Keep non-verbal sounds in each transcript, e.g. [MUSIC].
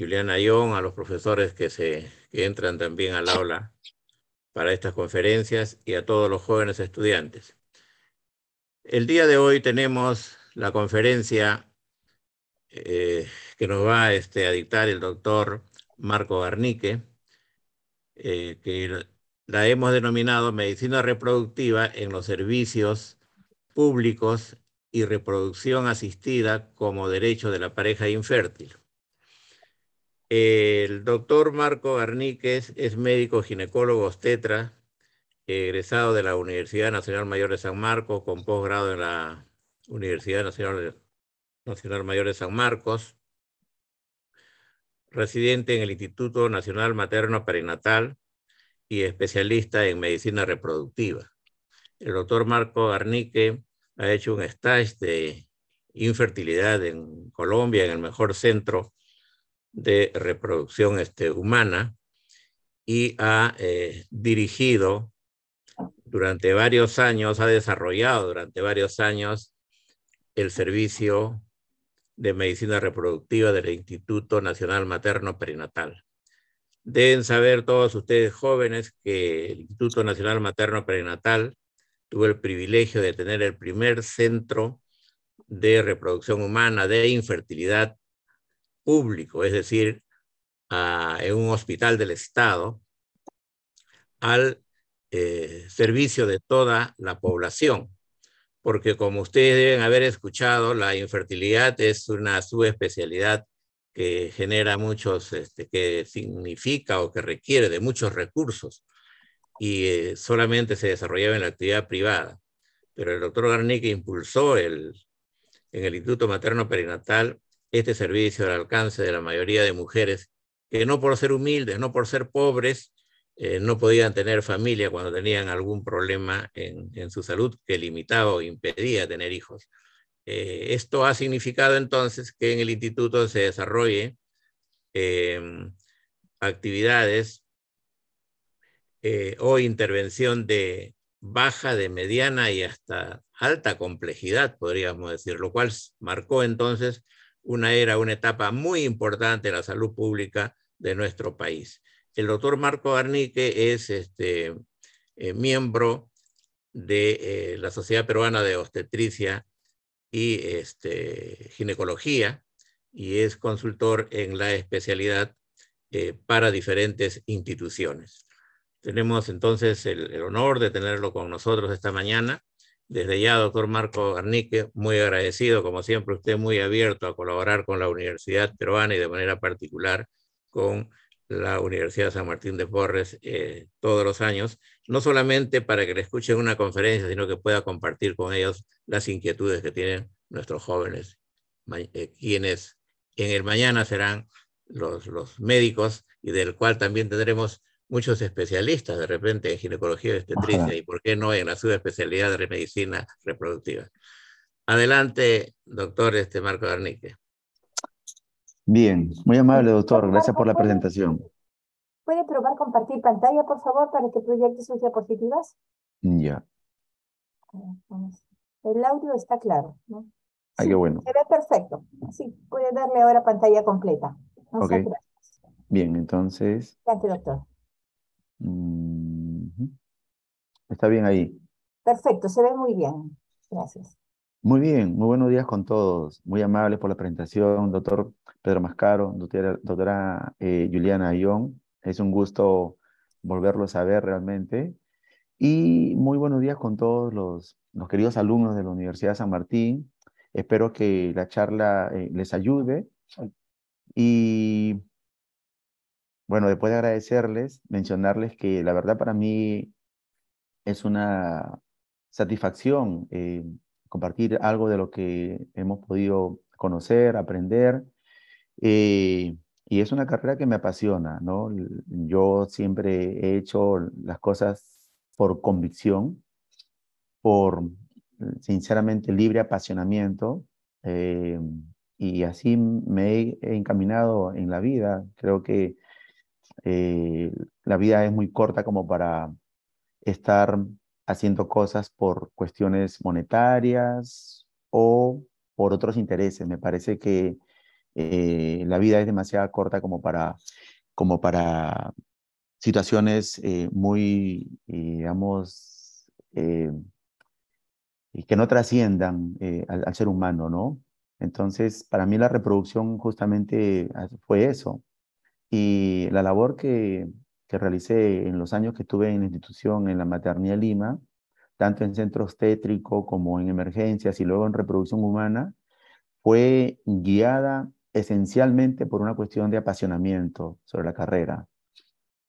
Juliana Ayón, a los profesores que, se, entran también al aula para estas conferencias y a todos los jóvenes estudiantes. El día de hoy tenemos la conferencia eh, que nos va este, a dictar el doctor Marco Garnique, eh, que la hemos denominado Medicina Reproductiva en los Servicios Públicos y Reproducción Asistida como Derecho de la Pareja Infértil. El doctor Marco garníquez es médico ginecólogo obstetra, egresado de la Universidad Nacional Mayor de San Marcos, con posgrado en la Universidad Nacional, Nacional Mayor de San Marcos, residente en el Instituto Nacional Materno Perinatal y especialista en medicina reproductiva. El doctor Marco Garnique ha hecho un stage de infertilidad en Colombia, en el mejor centro de reproducción este, humana y ha eh, dirigido durante varios años, ha desarrollado durante varios años el servicio de medicina reproductiva del Instituto Nacional Materno Perinatal. Deben saber todos ustedes jóvenes que el Instituto Nacional Materno Perinatal tuvo el privilegio de tener el primer centro de reproducción humana, de infertilidad público, es decir, en un hospital del Estado, al eh, servicio de toda la población. Porque como ustedes deben haber escuchado, la infertilidad es una subespecialidad que genera muchos, este, que significa o que requiere de muchos recursos y eh, solamente se desarrollaba en la actividad privada. Pero el doctor Garnique impulsó el, en el Instituto Materno Perinatal este servicio al alcance de la mayoría de mujeres que no por ser humildes, no por ser pobres, eh, no podían tener familia cuando tenían algún problema en, su salud que limitaba o impedía tener hijos. Eh, esto ha significado entonces que en el instituto se desarrolle em, actividades eh, o intervención de baja, de mediana y hasta alta complejidad, podríamos decir, lo cual marcó entonces una era, una etapa muy importante en la salud pública de nuestro país. El doctor Marco Arnique es este, eh, miembro de eh, la Sociedad Peruana de Obstetricia y este, Ginecología y es consultor en la especialidad eh, para diferentes instituciones. Tenemos entonces el honor de tenerlo con nosotros esta mañana desde ya, doctor Marco Garnique, muy agradecido, como siempre, usted muy abierto a colaborar con la Universidad Peruana y de manera particular con la Universidad San Martín de Porres eh, todos los años, no solamente para que le escuchen una conferencia, sino que pueda compartir con ellos las inquietudes que tienen nuestros jóvenes, eh, quienes en el mañana serán los, los médicos y del cual también tendremos muchos especialistas de repente en ginecología obstetricia y por qué no en la subespecialidad de medicina reproductiva. Adelante, doctor este Marco Darnique. Bien, muy amable doctor, gracias por la presentación. ¿Puede probar compartir pantalla, por favor, para que proyecte sus diapositivas? Ya. El audio está claro, ¿no? Ah, bueno. Se ve perfecto. Sí, puede darle ahora pantalla completa. Bien, entonces. Adelante, doctor. Está bien ahí. Perfecto, se ve muy bien. Gracias. Muy bien, muy buenos días con todos. Muy amables por la presentación, doctor Pedro Mascaro, doctora, eh, Juliana Ayón. Es un gusto volverlos a ver realmente. Y muy buenos días con todos los, los queridos alumnos de la Universidad San Martín. Espero que la charla eh, les ayude. Y bueno, después de agradecerles, mencionarles que la verdad para mí es una satisfacción eh, compartir algo de lo que hemos podido conocer, aprender. Eh, y es una carrera que me apasiona, ¿no? Yo siempre he hecho las cosas por convicción, por sinceramente libre apasionamiento. Eh, y así me he encaminado en la vida. Creo que eh, la vida es muy corta como para estar haciendo cosas por cuestiones monetarias o por otros intereses. Me parece que eh, la vida es demasiado corta como para, como para situaciones eh, muy, digamos, que no trasciendan al, ser humano, ¿no? Entonces, para mí la reproducción justamente ah, fue eso, y la labor que, que realicé en los años que estuve en la institución en la Maternidad Lima, tanto en centro obstétrico como en emergencias y luego en reproducción humana, fue guiada esencialmente por una cuestión de apasionamiento sobre la carrera.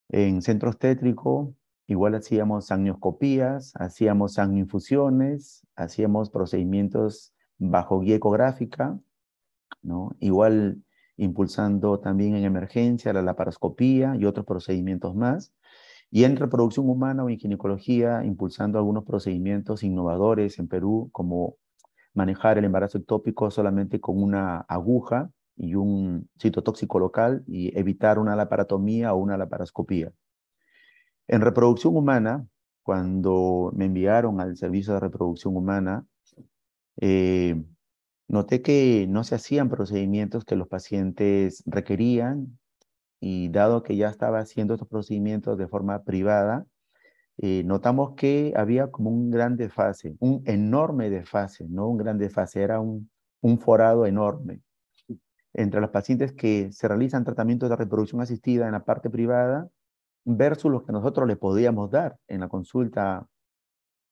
En centro obstétrico igual hacíamos agnioscopías, hacíamos agninfusiones, hacíamos procedimientos bajo guía ecográfica, ¿no? Igual impulsando también en emergencia la laparoscopía y otros procedimientos más, y en reproducción humana o en ginecología, impulsando algunos procedimientos innovadores en Perú, como manejar el embarazo ectópico solamente con una aguja y un citotóxico local y evitar una laparatomía o una laparoscopía. En reproducción humana, cuando me enviaron al servicio de reproducción humana, eh, Noté que no se hacían procedimientos que los pacientes requerían y dado que ya estaba haciendo estos procedimientos de forma privada, eh, notamos que había como un gran desfase, un enorme desfase, no un gran desfase, era un, un forado enorme entre los pacientes que se realizan tratamientos de reproducción asistida en la parte privada versus los que nosotros le podíamos dar en la consulta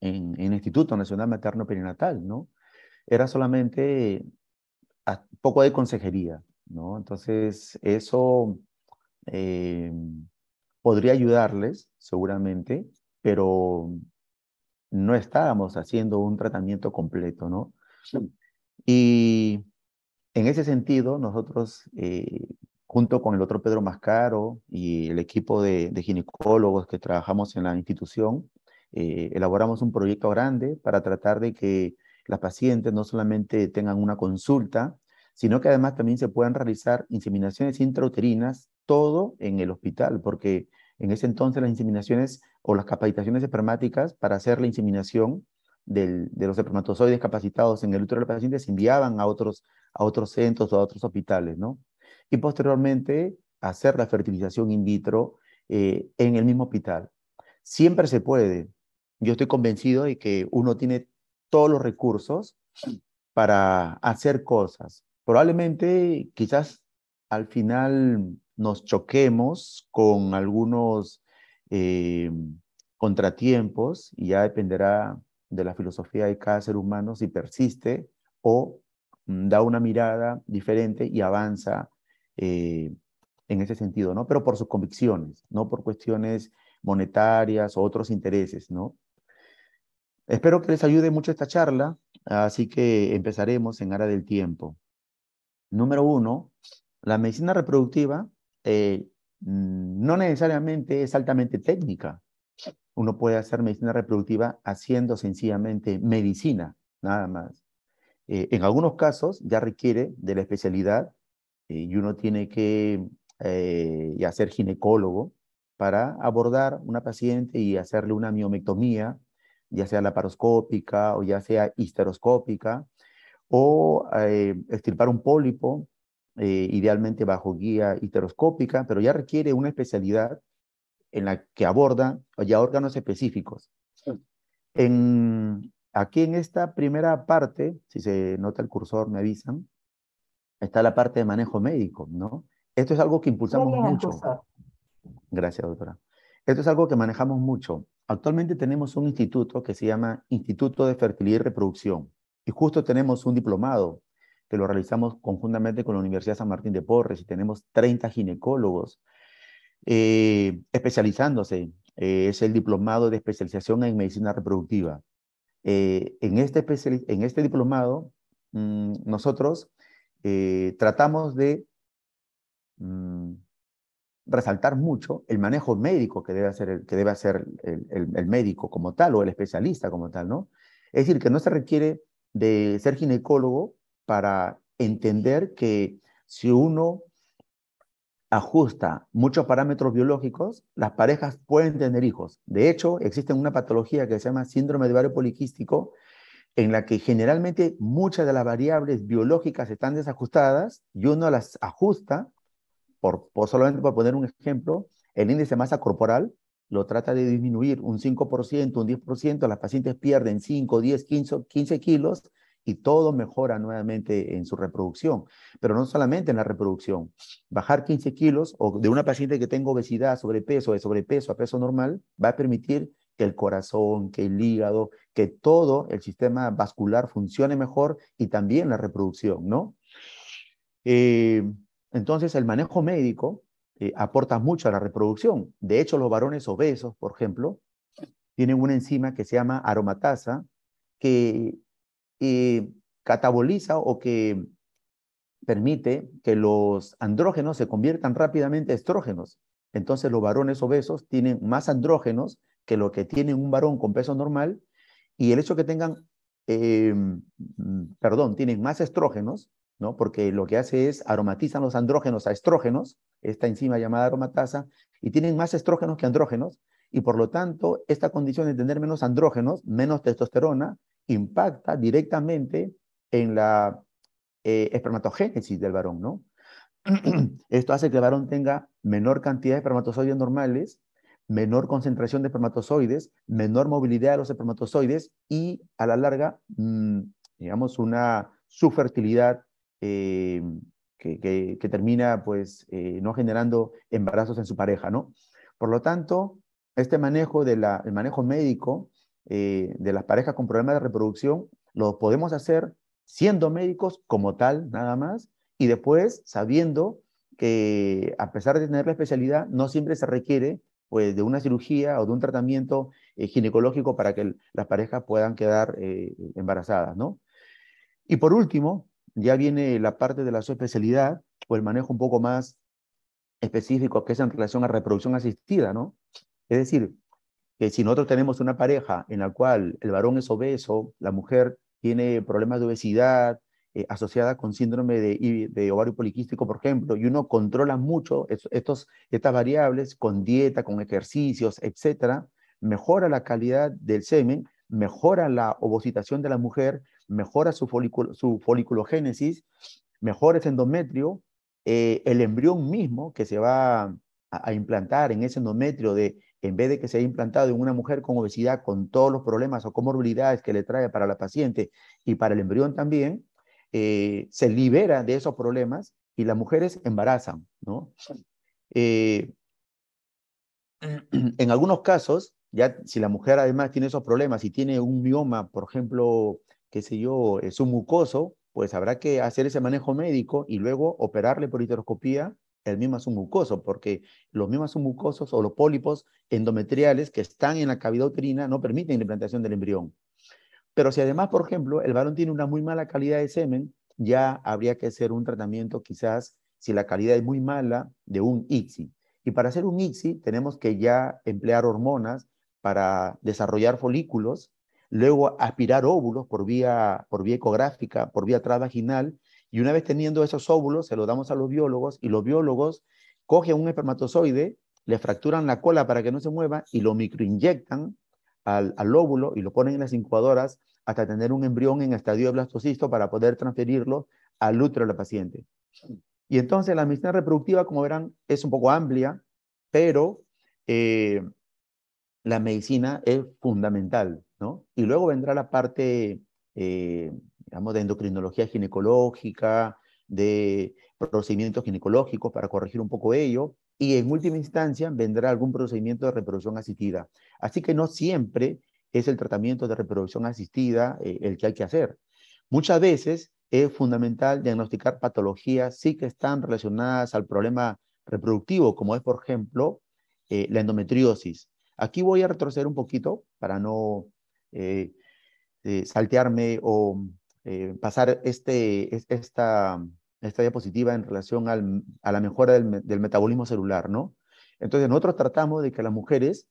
en, en Instituto Nacional Materno Perinatal, ¿no? era solamente un ah, poco de consejería, ¿no? Entonces, eso eh, podría ayudarles, seguramente, pero no estábamos haciendo un tratamiento completo, ¿no? Y en ese sentido, nosotros, eh, junto con el otro Pedro Mascaro y el equipo de, ginecólogos que trabajamos en la institución, eh, elaboramos un proyecto grande para tratar de que las pacientes no solamente tengan una consulta, sino que además también se puedan realizar inseminaciones intrauterinas, todo en el hospital, porque en ese entonces las inseminaciones o las capacitaciones espermáticas para hacer la inseminación del, de los espermatozoides capacitados en el útero de del paciente se enviaban a otros, a otros centros o a otros hospitales, ¿no? Y posteriormente hacer la fertilización in vitro eh, en el mismo hospital. Siempre se puede. Yo estoy convencido de que uno tiene todos los recursos para hacer cosas. Probablemente, quizás al final nos choquemos con algunos eh, contratiempos y ya dependerá de la filosofía de cada ser humano si persiste o mm, da una mirada diferente y avanza eh, en ese sentido, ¿no? Pero por sus convicciones, no por cuestiones monetarias o otros intereses, ¿no? Espero que les ayude mucho esta charla, así que empezaremos en área del tiempo. Número uno, la medicina reproductiva eh, mm, no necesariamente es altamente técnica. Uno puede hacer medicina reproductiva haciendo sencillamente medicina, nada más. Eh, en algunos casos ya requiere de la especialidad eh, y uno tiene que ya ser ginecólogo para abordar una paciente y hacerle una miomectomía ya sea laparoscópica o ya sea histeroscópica, o eh, extirpar un pólipo, eh, idealmente bajo guía histeroscópica, pero ya requiere una especialidad en la que aborda ya órganos específicos. En, aquí en esta primera parte, si se nota el cursor, me avisan, está la parte de manejo médico, ¿no? Esto es algo que impulsamos mucho. Gracias, doctora. Esto es algo que manejamos mucho. Actualmente tenemos un instituto que se llama Instituto de Fertilidad y Reproducción. Y justo tenemos un diplomado que lo realizamos conjuntamente con la Universidad San Martín de Porres y tenemos 30 ginecólogos eh, especializándose. Eh, es el diplomado de especialización en medicina reproductiva. Eh, este en, este diplomado, mm, nosotros tratamos de mm, resaltar mucho el manejo médico que debe hacer, el, que debe el, médico como tal o el especialista como tal, ¿no? Es decir, que no se requiere de ser ginecólogo para entender que si uno ajusta muchos parámetros biológicos, las parejas pueden tener hijos. De hecho, existe una patología que se llama síndrome de ovario poliquístico, en la que generalmente muchas de las variables biológicas están desajustadas y uno las ajusta por, solamente por poner un ejemplo, el índice de masa corporal lo trata de disminuir un 5%, un 10%, las pacientes pierden 5, 10, 15, 15 kilos y todo mejora nuevamente en su reproducción. Pero no solamente en la reproducción. Bajar 15 kilos o de una paciente que tenga obesidad, sobrepeso, de sobrepeso a peso normal, va a permitir que el corazón, que el hígado, que todo el sistema vascular funcione mejor y también la reproducción, ¿no? Eh, entonces, el manejo médico eh, aporta mucho a la reproducción. De hecho, los varones obesos, por ejemplo, tienen una enzima que se llama aromatasa, que eh, cataboliza o que permite que los andrógenos se conviertan rápidamente a estrógenos. Entonces, los varones obesos tienen más andrógenos que lo que tiene un varón con peso normal, y el hecho que tengan, em, perdón, tienen más estrógenos, ¿no? Porque lo que hace es aromatizan los andrógenos a estrógenos, esta enzima llamada aromatasa, y tienen más estrógenos que andrógenos, y por lo tanto, esta condición de tener menos andrógenos, menos testosterona, impacta directamente en la eh, espermatogénesis del varón, ¿no? [CLEARS THROAT] Esto hace que el varón tenga menor cantidad de espermatozoides normales, menor concentración de espermatozoides, menor movilidad de los espermatozoides y a la larga, mm, digamos, una subfertilidad eh, que, termina pues eh, no generando embarazos en su pareja, ¿no? Por lo tanto, este manejo, de la, el manejo médico eh, de las parejas con problemas de reproducción lo podemos hacer siendo médicos como tal, nada más, y después sabiendo que a pesar de tener la especialidad, no siempre se requiere pues, de una cirugía o de un tratamiento ginecológico para que las parejas puedan quedar embarazadas, ¿no? Y por último, ya viene la parte de la especialidad o el manejo un poco más específico que es en relación a reproducción asistida, ¿no? Es decir, que si nosotros tenemos una pareja en la cual el varón es obeso, la mujer tiene problemas de obesidad, eh, asociada con síndrome de, ovario poliquístico, por ejemplo, y uno controla mucho estos, estas variables con dieta, con ejercicios, etcétera, mejora la calidad del semen, mejora la ovocitación de la mujer, mejora su, su foliculogénesis, mejora ese endometrio, eh, el embrión mismo que se va a, implantar en ese endometrio de en vez de que se haya implantado en una mujer con obesidad, con todos los problemas o comorbilidades que le trae para la paciente y para el embrión también, eh, se libera de esos problemas y las mujeres embarazan, ¿no? Eh, en algunos casos, ya si la mujer además tiene esos problemas y tiene un mioma, por ejemplo, qué sé yo, es eh, un mucoso, pues habrá que hacer ese manejo médico y luego operarle por heteroscopía el mismo es un mucoso, porque los mismos mucosos o los pólipos endometriales que están en la cavidad uterina no permiten la implantación del embrión. Pero si además, por ejemplo, el varón tiene una muy mala calidad de semen, ya habría que hacer un tratamiento quizás, si la calidad es muy mala, de un ICSI. Y para hacer un ICSI tenemos que ya emplear hormonas para desarrollar folículos luego aspirar óvulos por vía, por vía ecográfica, por vía transvaginal, y una vez teniendo esos óvulos, se los damos a los biólogos, y los biólogos cogen un espermatozoide, le fracturan la cola para que no se mueva, y lo microinyectan al, al óvulo y lo ponen en las incubadoras hasta tener un embrión en estadio de blastocisto para poder transferirlo al útero de la paciente. Y entonces la medicina reproductiva, como verán, es un poco amplia, pero eh, la medicina es fundamental. Y luego vendrá la parte, eh, digamos, de endocrinología ginecológica, de procedimientos ginecológicos para corregir un poco ello, y en última instancia vendrá algún procedimiento de reproducción asistida. Así que no siempre es el tratamiento de reproducción asistida eh, el que hay que hacer. Muchas veces es fundamental diagnosticar patologías sí que están relacionadas al problema reproductivo, como es, por ejemplo, eh, la endometriosis. Aquí voy a retroceder un poquito para no eh, eh, saltearme o eh, pasar este, esta, esta diapositiva en relación a la mejora del, metabolismo celular, ¿no? Entonces nosotros tratamos de que las mujeres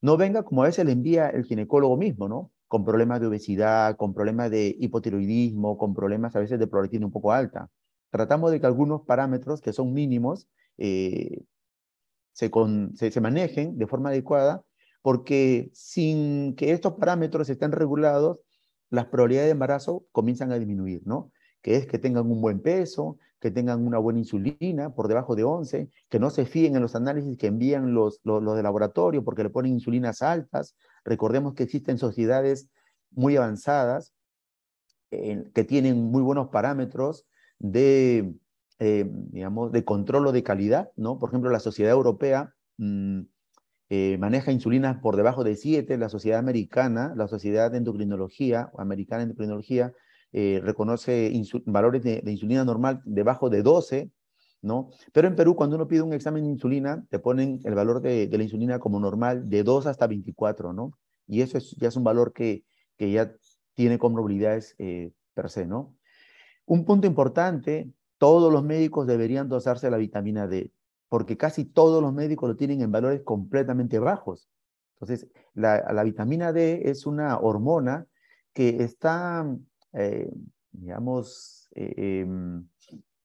no venga como a veces le envía el ginecólogo mismo, ¿no? Con problemas de obesidad, con problemas de hipotiroidismo, con problemas a veces de prolactina un poco alta. Tratamos de que algunos parámetros que son mínimos se manejen de forma adecuada porque sin que estos parámetros estén regulados, las probabilidades de embarazo comienzan a disminuir, ¿no? Que es que tengan un buen peso, que tengan una buena insulina por debajo de 11, que no se fíen en los análisis que envían los, de laboratorio porque le ponen insulinas altas. Recordemos que existen sociedades muy avanzadas eh, que tienen muy buenos parámetros de, eh, digamos, de control o de calidad, ¿no? Por ejemplo, la sociedad europea mm, eh, maneja insulinas por debajo de 7, la Sociedad Americana, la Sociedad de Endocrinología, Americana Endocrinología, eh, reconoce valores de, insulina normal debajo de 12, ¿no? Pero en Perú, cuando uno pide un examen de insulina, te ponen el valor de, la insulina como normal de 2 hasta 24, ¿no? Y eso es, ya es un valor que, que ya tiene comorbilidades eh, per se, ¿no? Un punto importante, todos los médicos deberían dosarse la vitamina D porque casi todos los médicos lo tienen en valores completamente bajos. Entonces, la, vitamina D es una hormona que está, eh, digamos, eh, em,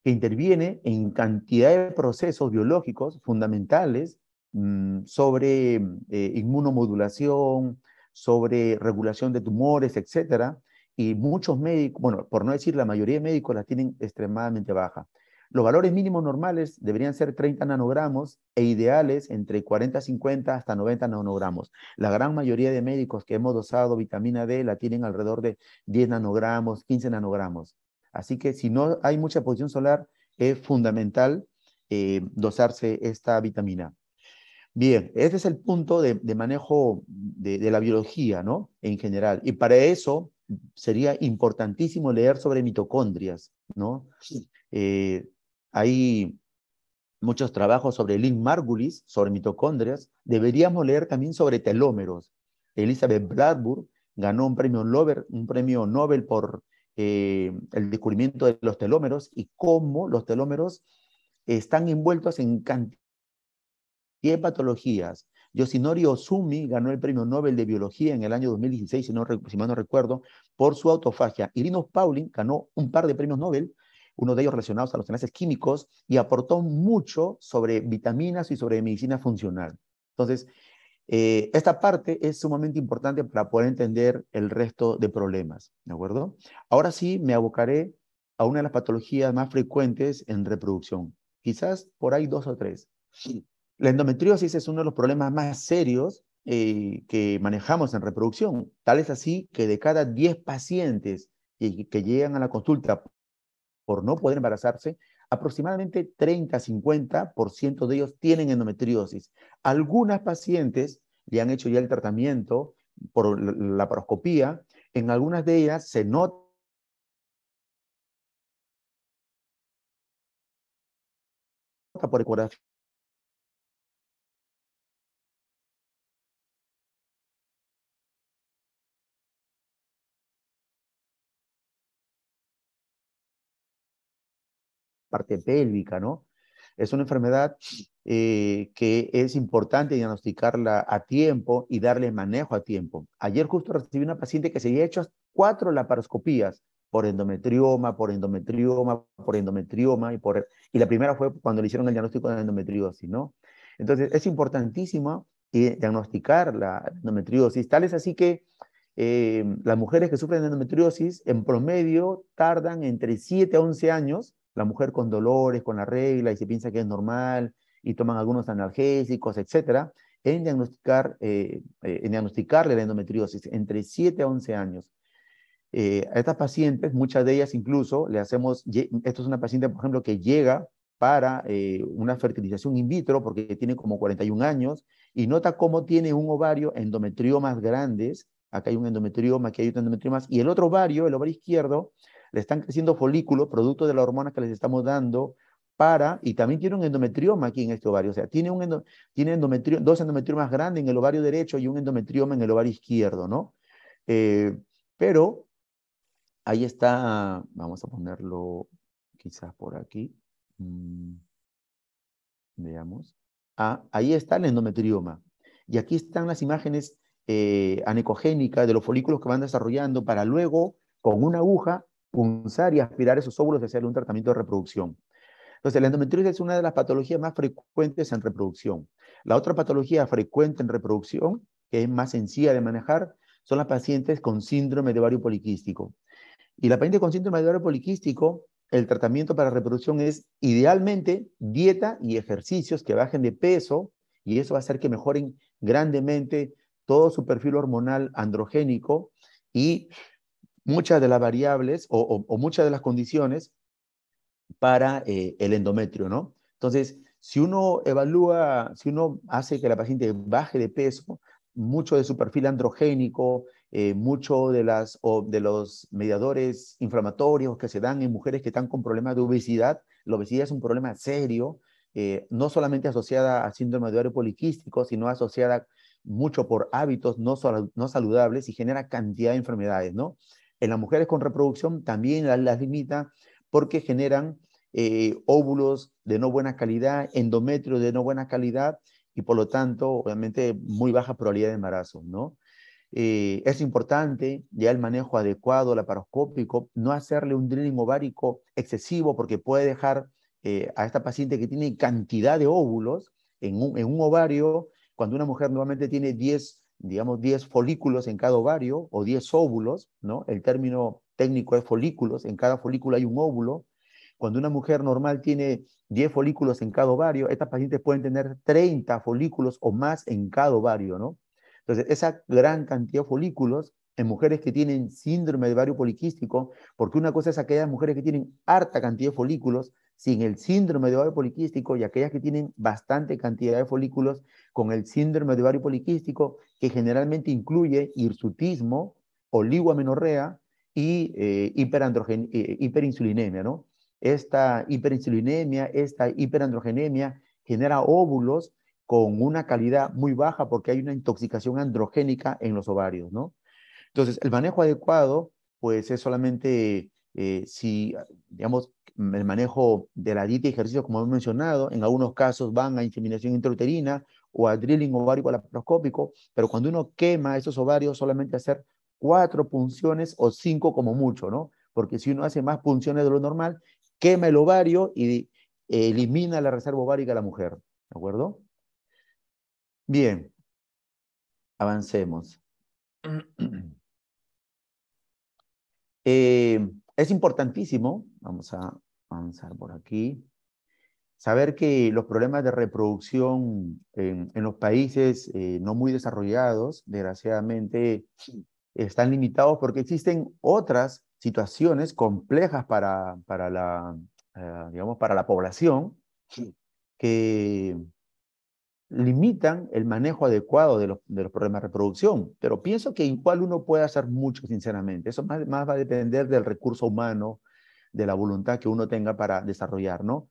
que interviene en cantidad de procesos biológicos fundamentales mm, sobre eh, inmunomodulación, sobre regulación de tumores, etcétera, y muchos médicos, bueno, por no decir la mayoría de médicos la tienen extremadamente baja. Los valores mínimos normales deberían ser 30 nanogramos e ideales entre 40, 50 hasta 90 nanogramos. La gran mayoría de médicos que hemos dosado vitamina D la tienen alrededor de 10 nanogramos, 15 nanogramos. Así que si no hay mucha posición solar, es fundamental eh, dosarse esta vitamina. Bien, este es el punto de, manejo de, la biología, ¿no? En general. Y para eso sería importantísimo leer sobre mitocondrias, ¿no? Eh, hay muchos trabajos sobre Lynn Margulis, sobre mitocondrias. Deberíamos leer también sobre telómeros. Elizabeth Bradburn ganó un premio, Nobel, un premio Nobel por eh, el descubrimiento de los telómeros y cómo los telómeros están envueltos en cantidad de patologías. Yoshinori Ozumi ganó el premio Nobel de Biología en el año 2016, si, no, mal no recuerdo, por su autofagia. Irinos Pauling ganó un par de premios Nobel uno de ellos relacionados a los enlaces químicos, y aportó mucho sobre vitaminas y sobre medicina funcional. Entonces, eh, esta parte es sumamente importante para poder entender el resto de problemas, ¿de acuerdo? Ahora sí, me abocaré a una de las patologías más frecuentes en reproducción, quizás por ahí dos o tres. La endometriosis es uno de los problemas más serios eh, que manejamos en reproducción. Tal es así que de cada 10 pacientes que llegan a la consulta por no poder embarazarse, aproximadamente 30-50% de ellos tienen endometriosis. Algunas pacientes le han hecho ya el tratamiento por la laparoscopía, en algunas de ellas se nota por ecografía parte pélvica, ¿no? Es una enfermedad eh, que es importante diagnosticarla a tiempo y darle manejo a tiempo. Ayer justo recibí una paciente que se había hecho cuatro laparoscopías por endometrioma, por endometrioma, por endometrioma y por y la primera fue cuando le hicieron el diagnóstico de endometriosis, ¿no? Entonces es importantísimo eh, diagnosticar la endometriosis. Tal es así que eh, las mujeres que sufren endometriosis en promedio tardan entre 7 a 11 años la mujer con dolores, con la regla, y se piensa que es normal, y toman algunos analgésicos, etcétera, en, diagnosticar, eh, eh, en diagnosticarle la endometriosis entre 7 a 11 años. Eh, a estas pacientes, muchas de ellas incluso, le hacemos, esto es una paciente, por ejemplo, que llega para una fertilización in vitro porque tiene como 41 años y nota cómo tiene un ovario endometriomas grandes, acá hay un endometrioma, aquí hay otro endometrioma, y el otro ovario, el ovario izquierdo, le están creciendo folículos, producto de la hormona que les estamos dando para, y también tiene un endometrioma aquí en este ovario, o sea, tiene, un tiene dos endometriomas grandes en el ovario derecho y un endometrioma en el ovario izquierdo, ¿no? Eh, pero ahí está, vamos a ponerlo quizás por aquí, mm, veamos, ah, ahí está el endometrioma. Y aquí están las imágenes eh, anecogénicas de los folículos que van desarrollando para luego, con una aguja, pulsar y aspirar esos óvulos y hacerle un tratamiento de reproducción. Entonces, la endometriosis es una de las patologías más frecuentes en reproducción. La otra patología frecuente en reproducción, que es más sencilla de manejar, son las pacientes con síndrome de ovario poliquístico. Y la paciente con síndrome de ovario poliquístico, el tratamiento para reproducción es idealmente dieta y ejercicios que bajen de peso y eso va a hacer que mejoren grandemente todo su perfil hormonal androgénico y muchas de las variables o, muchas de las condiciones para eh, el endometrio, ¿no? Entonces, si uno evalúa, si uno hace que la paciente baje de peso, mucho de su perfil androgénico, eh, mucho de, las, de los mediadores inflamatorios que se dan en mujeres que están con problemas de obesidad, la obesidad es un problema serio, eh, no solamente asociada a síndrome de ovario poliquístico, sino asociada mucho por hábitos no, no saludables y genera cantidad de enfermedades, ¿no? En las mujeres con reproducción también las, limita porque generan eh, óvulos de no buena calidad, endometrio de no buena calidad y por lo tanto, obviamente, muy baja probabilidad de embarazo, ¿no? Eh, es importante ya el manejo adecuado laparoscópico, no hacerle un drilling ovárico excesivo porque puede dejar eh, a esta paciente que tiene cantidad de óvulos en un, en un ovario, cuando una mujer normalmente tiene 10 digamos, 10 folículos en cada ovario o 10 óvulos, ¿no? El término técnico es folículos, en cada folículo hay un óvulo. Cuando una mujer normal tiene 10 folículos en cada ovario, estas pacientes pueden tener 30 folículos o más en cada ovario, ¿no? Entonces, esa gran cantidad de folículos en mujeres que tienen síndrome de ovario poliquístico, porque una cosa es aquellas mujeres que tienen harta cantidad de folículos, sin el síndrome de ovario poliquístico y aquellas que tienen bastante cantidad de folículos con el síndrome de ovario poliquístico, que generalmente incluye hirsutismo, oligomenorrea y eh, eh, hiperinsulinemia, ¿no? Esta hiperinsulinemia, esta hiperandrogenemia genera óvulos con una calidad muy baja porque hay una intoxicación androgénica en los ovarios, ¿no? Entonces, el manejo adecuado, pues es solamente eh, si, digamos, el manejo de la dieta y ejercicios, como hemos mencionado, en algunos casos van a inseminación intrauterina o a drilling ovárico laparoscópico, pero cuando uno quema esos ovarios, solamente hacer cuatro punciones o cinco como mucho, ¿no? Porque si uno hace más punciones de lo normal, quema el ovario y eh, elimina la reserva ovárica de la mujer, ¿de acuerdo? Bien, avancemos. [CLEARS THROAT] Eh, es importantísimo, vamos a avanzar por aquí, saber que los problemas de reproducción en, los países eh, no muy desarrollados, desgraciadamente, están limitados porque existen otras situaciones complejas para, para, la, eh, digamos, para la población que limitan el manejo adecuado de los, problemas de reproducción. Pero pienso que igual uno puede hacer mucho, sinceramente. Eso más, va a depender del recurso humano, de la voluntad que uno tenga para desarrollar, ¿no?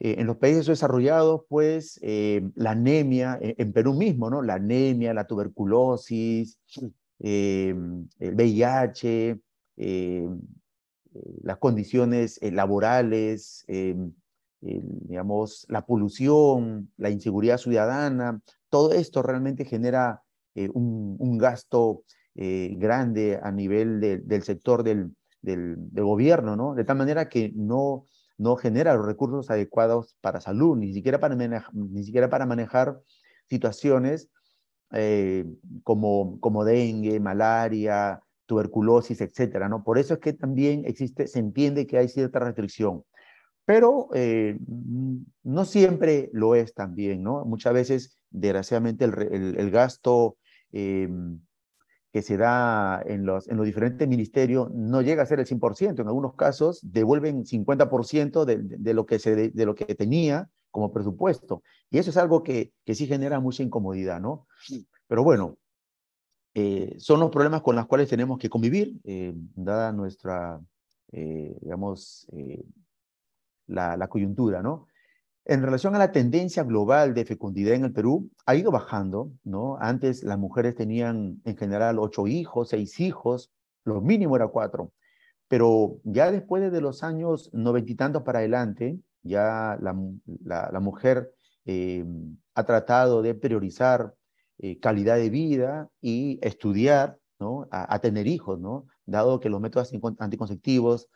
Eh, en los países desarrollados, pues, eh, la anemia, eh, en Perú mismo, ¿no? La anemia, la tuberculosis, el VIH, las condiciones laborales, digamos, la polución, la inseguridad ciudadana, todo esto realmente genera eh, un, gasto eh, grande a nivel del sector del, gobierno, ¿no? De tal manera que no, no genera los recursos adecuados para salud, ni siquiera para, ni siquiera para manejar situaciones eh, como, como dengue, malaria, tuberculosis, etcétera, ¿no? Por eso es que también existe, se entiende que hay cierta restricción pero eh, no siempre lo es también, ¿no? Muchas veces, desgraciadamente, el, gasto eh, que se da en los, en los diferentes ministerios no llega a ser el 100%, en algunos casos devuelven 50% de, lo que se, de, lo que tenía como presupuesto. Y eso es algo que, que sí genera mucha incomodidad, ¿no? Pero bueno, eh, son los problemas con los cuales tenemos que convivir, dada nuestra, digamos, la, coyuntura, ¿no? En relación a la tendencia global de fecundidad en el Perú, ha ido bajando, ¿no? Antes las mujeres tenían en general ocho hijos, seis hijos, lo mínimo era cuatro. Pero ya después de los años noventa y tantos para adelante, ya la, mujer eh, ha tratado de priorizar eh, calidad de vida y estudiar, ¿no? A, a, tener hijos, ¿no? Dado que los métodos anticonceptivos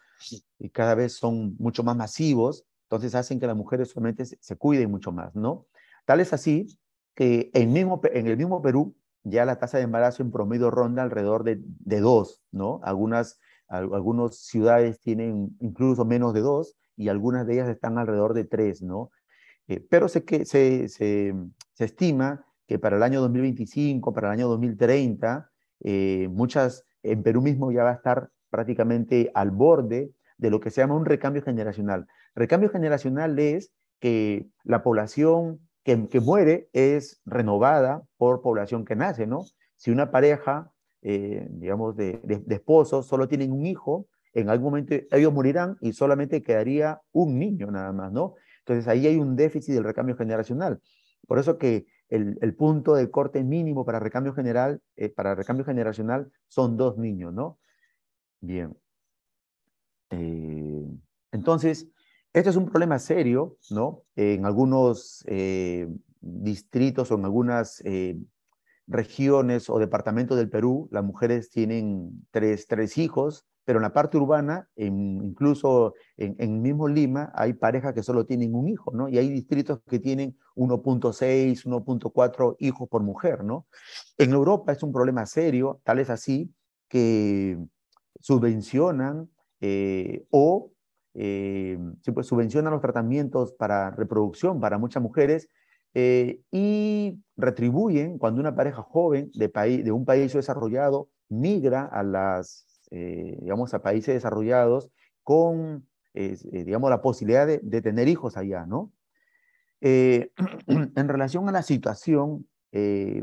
y cada vez son mucho más masivos, entonces hacen que las mujeres solamente se, cuiden mucho más, ¿no? Tal es así que en, mismo, en el mismo Perú ya la tasa de embarazo en promedio ronda alrededor de, de dos, ¿no? Algunas, ciudades tienen incluso menos de dos y algunas de ellas están alrededor de tres, ¿no? Eh, pero se, que, se, estima que para el año 2025, para el año 2030, eh, muchas, en Perú mismo ya va a estar prácticamente al borde de lo que se llama un recambio generacional. Recambio generacional es que la población que, muere es renovada por población que nace, ¿no? Si una pareja, eh, digamos, de, esposos solo tienen un hijo, en algún momento ellos morirán y solamente quedaría un niño nada más, ¿no? Entonces ahí hay un déficit del recambio generacional. Por eso que el, punto de corte mínimo para recambio general, eh, para recambio generacional son dos niños, ¿no? Bien. Eh, entonces, este es un problema serio, ¿no? En algunos eh, distritos o en algunas eh, regiones o departamentos del Perú, las mujeres tienen tres, tres hijos, pero en la parte urbana, incluso en, en, mismo Lima, hay parejas que solo tienen un hijo, ¿no? Y hay distritos que tienen 1.6, 1.4 hijos por mujer, ¿no? En Europa es un problema serio, tal es así que subvencionan eh, o eh, pues, subvencionan los tratamientos para reproducción para muchas mujeres eh, y retribuyen cuando una pareja joven de, de un país desarrollado migra a las, digamos, a países desarrollados con, digamos, la posibilidad de, tener hijos allá, ¿no? [CLEARS THROAT] en relación a la situación de,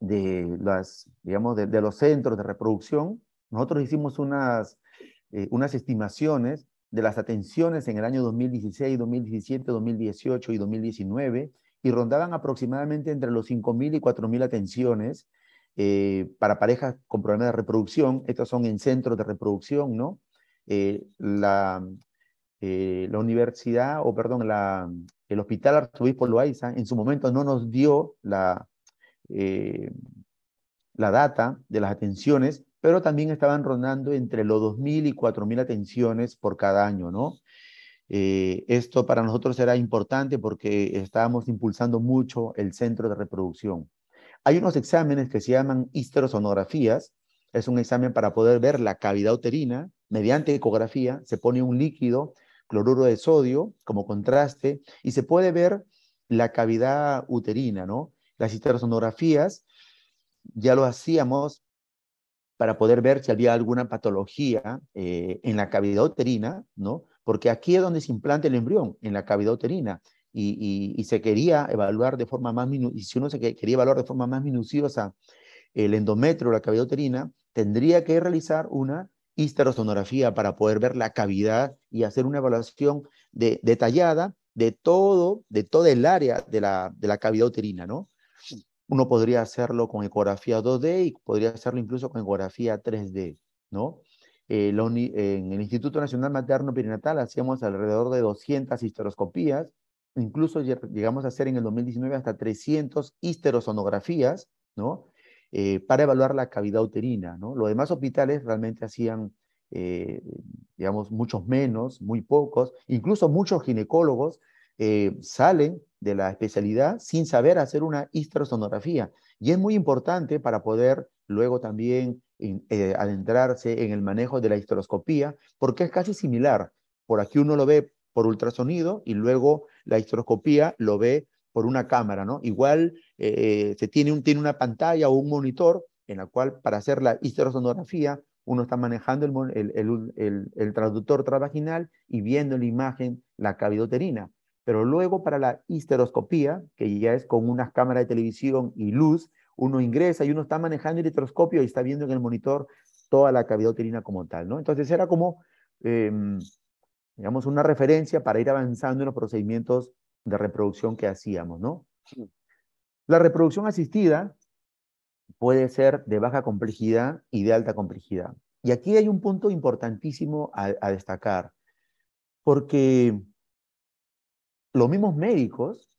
las, digamos, de los centros de reproducción, nosotros hicimos unas, eh, unas estimaciones de las atenciones en el año 2016, 2017, 2018 y 2019 y rondaban aproximadamente entre los 5.000 y 4.000 atenciones eh, para parejas con problemas de reproducción. Estos son en centros de reproducción, ¿no? Eh, la, la universidad, o perdón, la, el Hospital Arzobispo Loaiza en su momento no nos dio la, la data de las atenciones pero también estaban rondando entre los 2.000 y 4.000 atenciones por cada año, ¿no? Eh, esto para nosotros era importante porque estábamos impulsando mucho el centro de reproducción. Hay unos exámenes que se llaman histerosonografías, es un examen para poder ver la cavidad uterina. Mediante ecografía se pone un líquido, cloruro de sodio, como contraste, y se puede ver la cavidad uterina, ¿no? Las histerosonografías ya lo hacíamos para poder ver si había alguna patología eh, en la cavidad uterina, ¿no? Porque aquí es donde se implanta el embrión, en la cavidad uterina. Y, se quería evaluar de forma más si quería evaluar de forma más minuciosa el endometrio, la cavidad uterina, tendría que realizar una histerosonografía para poder ver la cavidad y hacer una evaluación detallada de todo, de todo el área de la, de la cavidad uterina, ¿no? Uno podría hacerlo con ecografía 2D y podría hacerlo incluso con ecografía 3D, ¿no? Eh, en el Instituto Nacional Materno Perinatal hacíamos alrededor de 200 histeroscopías, incluso llegamos a hacer en el 2019 hasta 300 histerosonografías, ¿no? Eh, para evaluar la cavidad uterina, ¿no? Los demás hospitales realmente hacían, eh, digamos, muchos menos, muy pocos, incluso muchos ginecólogos eh, salen de la especialidad sin saber hacer una histerosonografía. Y es muy importante para poder luego también eh, eh, adentrarse en el manejo de la histeroscopía, porque es casi similar. Por aquí uno lo ve por ultrasonido y luego la histeroscopía lo ve por una cámara, ¿no? Igual se tiene, un, tiene una pantalla o un monitor en la cual para hacer la histerosonografía uno está manejando el, el, el, el, traductor travaginal y viendo la imagen, la cavidoterina. Pero luego para la histeroscopía, que ya es con una cámara de televisión y luz, uno ingresa y uno está manejando el histeroscopio y está viendo en el monitor toda la cavidad uterina como tal, ¿no? Entonces era como, em, digamos, una referencia para ir avanzando en los procedimientos de reproducción que hacíamos, ¿no? La reproducción asistida puede ser de baja complejidad y de alta complejidad. Y aquí hay un punto importantísimo a destacar, porque los mismos médicos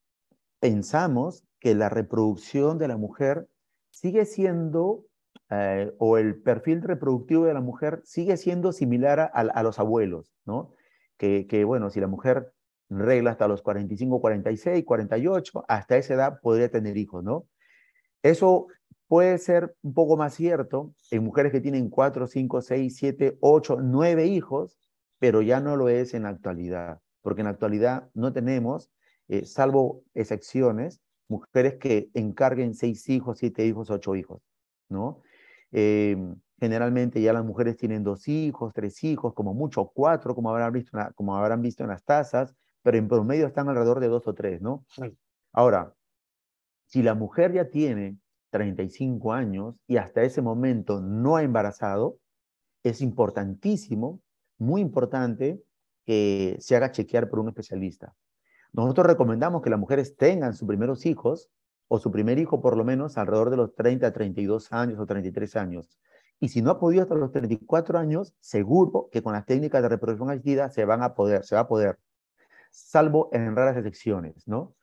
pensamos que la reproducción de la mujer sigue siendo, eh, o el perfil reproductivo de la mujer sigue siendo similar a, los abuelos, ¿no? Que, que, bueno, si la mujer regla hasta los 45, 46, 48, hasta esa edad podría tener hijos, ¿no? Eso puede ser un poco más cierto en mujeres que tienen 4, 5, 6, 7, 8, 9 hijos, pero ya no lo es en la actualidad porque en la actualidad no tenemos, eh, salvo excepciones, mujeres que encarguen seis hijos, siete hijos, ocho hijos, ¿no? Eh, generalmente ya las mujeres tienen dos hijos, tres hijos, como mucho cuatro, como habrán visto, como habrán visto en las tasas, pero en promedio están alrededor de dos o tres, ¿no? Ahora, si la mujer ya tiene 35 años y hasta ese momento no ha embarazado, es importantísimo, muy importante, que se haga chequear por un especialista. Nosotros recomendamos que las mujeres tengan sus primeros hijos o su primer hijo por lo menos alrededor de los 30, 32 años o 33 años. Y si no ha podido hasta los 34 años, seguro que con las técnicas de reproducción asistida se van a poder, se va a poder, salvo en raras excepciones, ¿no?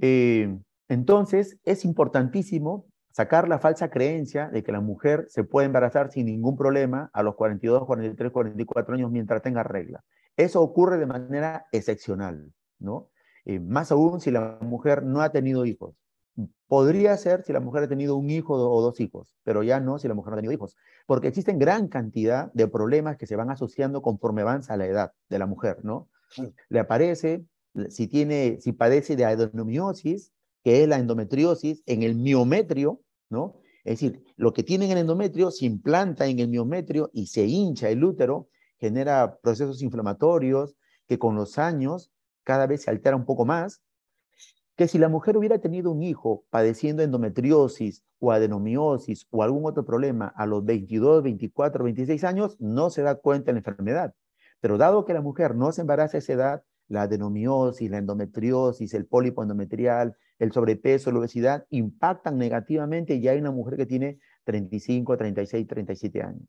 Eh, entonces, es importantísimo sacar la falsa creencia de que la mujer se puede embarazar sin ningún problema a los 42, 43, 44 años mientras tenga regla. Eso ocurre de manera excepcional, ¿no? Eh, más aún si la mujer no ha tenido hijos. Podría ser si la mujer ha tenido un hijo o dos hijos, pero ya no si la mujer no ha tenido hijos, porque existen gran cantidad de problemas que se van asociando conforme avanza la edad de la mujer, ¿no? Le aparece, si, tiene, si padece de adenomiosis, que es la endometriosis, en el miometrio, es decir, lo que tienen en el endometrio se implanta en el miometrio y se hincha el útero, genera procesos inflamatorios que con los años cada vez se altera un poco más, que si la mujer hubiera tenido un hijo padeciendo endometriosis o adenomiosis o algún otro problema a los 22, 24, 26 años, no se da cuenta de la enfermedad. Pero dado que la mujer no se embaraza a esa edad, la adenomiosis, la endometriosis, el pólipo endometrial, el sobrepeso, la obesidad, impactan negativamente y hay una mujer que tiene 35, 36, 37 años.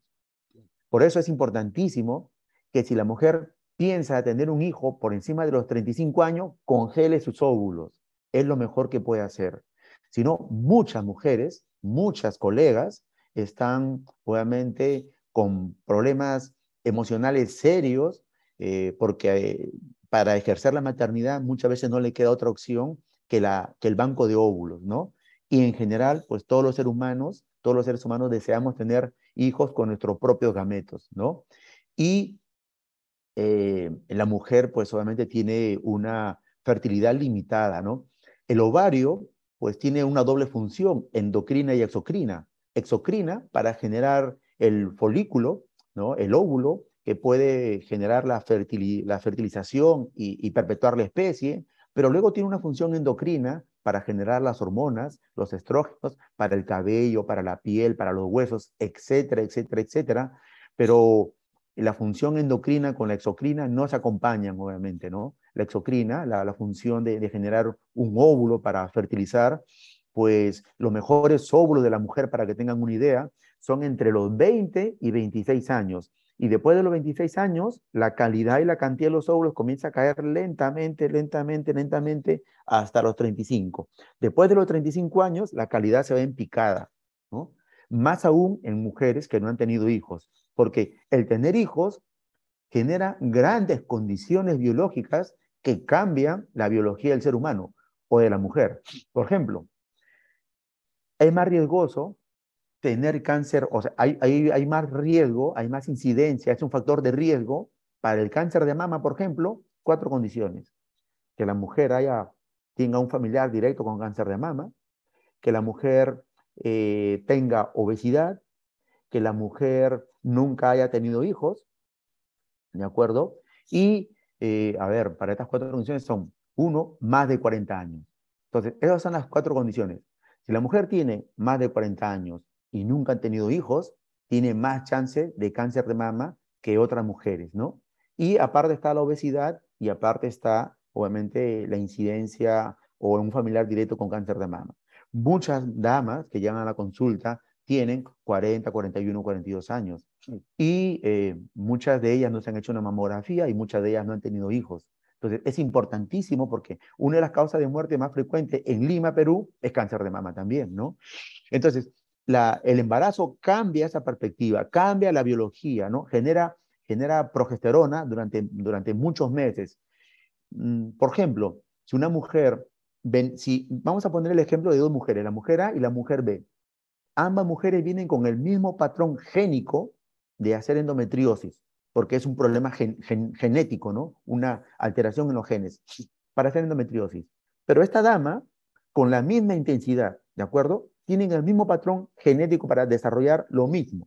Por eso es importantísimo que si la mujer piensa tener un hijo por encima de los 35 años, congele sus óvulos. Es lo mejor que puede hacer. Si no, muchas mujeres, muchas colegas están obviamente con problemas emocionales serios eh, porque eh, para ejercer la maternidad muchas veces no le queda otra opción que, el banco de óvulos, ¿no? Y en general, pues todos los seres humanos, todos los seres humanos deseamos tener hijos con nuestros propios gametos, ¿no? Y eh, la mujer, pues obviamente tiene una fertilidad limitada, ¿no? El ovario, pues tiene una doble función, endocrina y exocrina. Exocrina para generar el folículo, ¿no? El óvulo, que puede generar la, fertilización y, perpetuar la especie, pero luego tiene una función endocrina para generar las hormonas, los estrógenos, para el cabello, para la piel, para los huesos, etcétera, etcétera, etcétera. Pero la función endocrina con la exocrina no se acompañan, obviamente, ¿no? La exocrina, la, función de, de generar un óvulo para fertilizar, pues los mejores óvulos de la mujer, para que tengan una idea, son entre los 20 y 26 años. Y después de los 26 años, la calidad y la cantidad de los óvulos comienza a caer lentamente, lentamente, lentamente, hasta los 35. Después de los 35 años, la calidad se ve en picada, ¿no? Más aún en mujeres que no han tenido hijos, porque el tener hijos genera grandes condiciones biológicas que cambian la biología del ser humano o de la mujer. Por ejemplo, es más riesgoso tener cáncer, o sea, hay, más riesgo, hay más incidencia, es un factor de riesgo para el cáncer de mama, por ejemplo, cuatro condiciones. Que la mujer haya, tenga un familiar directo con cáncer de mama, que la mujer eh, tenga obesidad, que la mujer nunca haya tenido hijos, ¿de acuerdo? Y, eh, a ver, para estas cuatro condiciones son, uno, más de 40 años. Entonces, esas son las cuatro condiciones. Si la mujer tiene más de 40 años, y nunca han tenido hijos, tienen más chance de cáncer de mama que otras mujeres, ¿no? Y aparte está la obesidad y aparte está, obviamente, la incidencia o un familiar directo con cáncer de mama. Muchas damas que llegan a la consulta tienen 40, 41, 42 años y eh, muchas de ellas no se han hecho una mamografía y muchas de ellas no han tenido hijos. Entonces, es importantísimo porque una de las causas de muerte más frecuentes en Lima, Perú, es cáncer de mama también, ¿no? Entonces, el embarazo cambia esa perspectiva, cambia la biología, ¿no? Genera, genera progesterona durante, durante muchos meses. Mm, por ejemplo, si una mujer, ven, si, vamos a poner el ejemplo de dos mujeres, la mujer A y la mujer B. Ambas mujeres vienen con el mismo patrón génico de hacer endometriosis, porque es un problema genético, ¿no? Una alteración en los genes para hacer endometriosis. Pero esta dama, con la misma intensidad, ¿de acuerdo? tienen el mismo patrón genético para desarrollar lo mismo.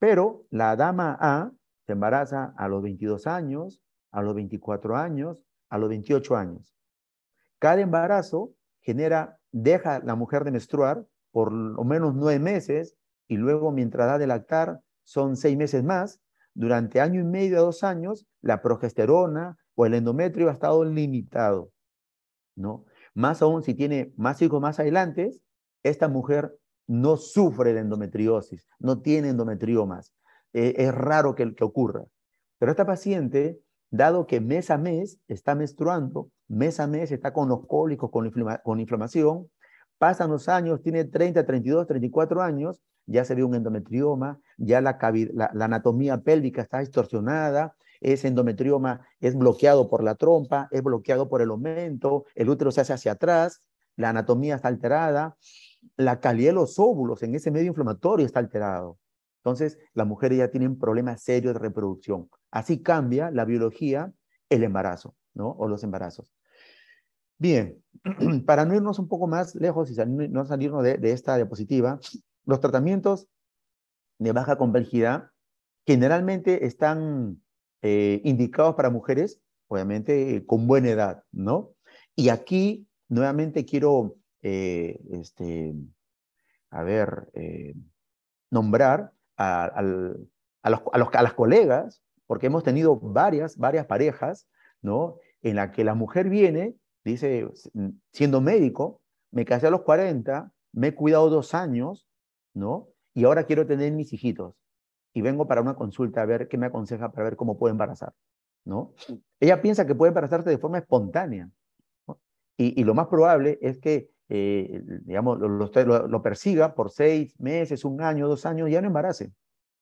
Pero la dama A se embaraza a los 22 años, a los 24 años, a los 28 años. Cada embarazo genera, deja la mujer de menstruar por lo menos nueve meses y luego mientras da de lactar son seis meses más. Durante año y medio a dos años, la progesterona o el endometrio ha estado limitado, ¿no? Más aún si tiene más hijos más adelante, esta mujer no sufre de endometriosis, no tiene endometriomas. Eh, es raro que, que ocurra. Pero esta paciente, dado que mes a mes está menstruando, mes a mes está con los cólicos, con, inflamación, pasan los años, tiene 30, 32, 34 años, ya se ve un endometrioma, ya la, la anatomía pélvica está distorsionada, ese endometrioma es bloqueado por la trompa, es bloqueado por el aumento, el útero se hace hacia atrás, la anatomía está alterada, la calidad de los óvulos en ese medio inflamatorio está alterado. Entonces, las mujeres ya tienen problemas serios de reproducción. Así cambia la biología, el embarazo, ¿no? O los embarazos. Bien, [CLEARS THROAT] para no irnos un poco más lejos y no salirnos de, esta diapositiva, los tratamientos de baja complejidad generalmente están eh, indicados para mujeres, obviamente eh, con buena edad, ¿no? Y aquí nuevamente quiero eh, este, a ver, eh, nombrar a, a, a, los, a, las colegas, porque hemos tenido varias, varias parejas, ¿no? En la que la mujer viene, dice, siendo médico, me casé a los 40, me he cuidado dos años, ¿no? Y ahora quiero tener mis hijitos. Y vengo para una consulta a ver qué me aconseja para ver cómo puedo embarazar, ¿no? Ella piensa que puede embarazarse de forma espontánea. Y, y lo más probable es que eh, digamos, lo, persiga por seis meses, un año, dos años, ya no embarace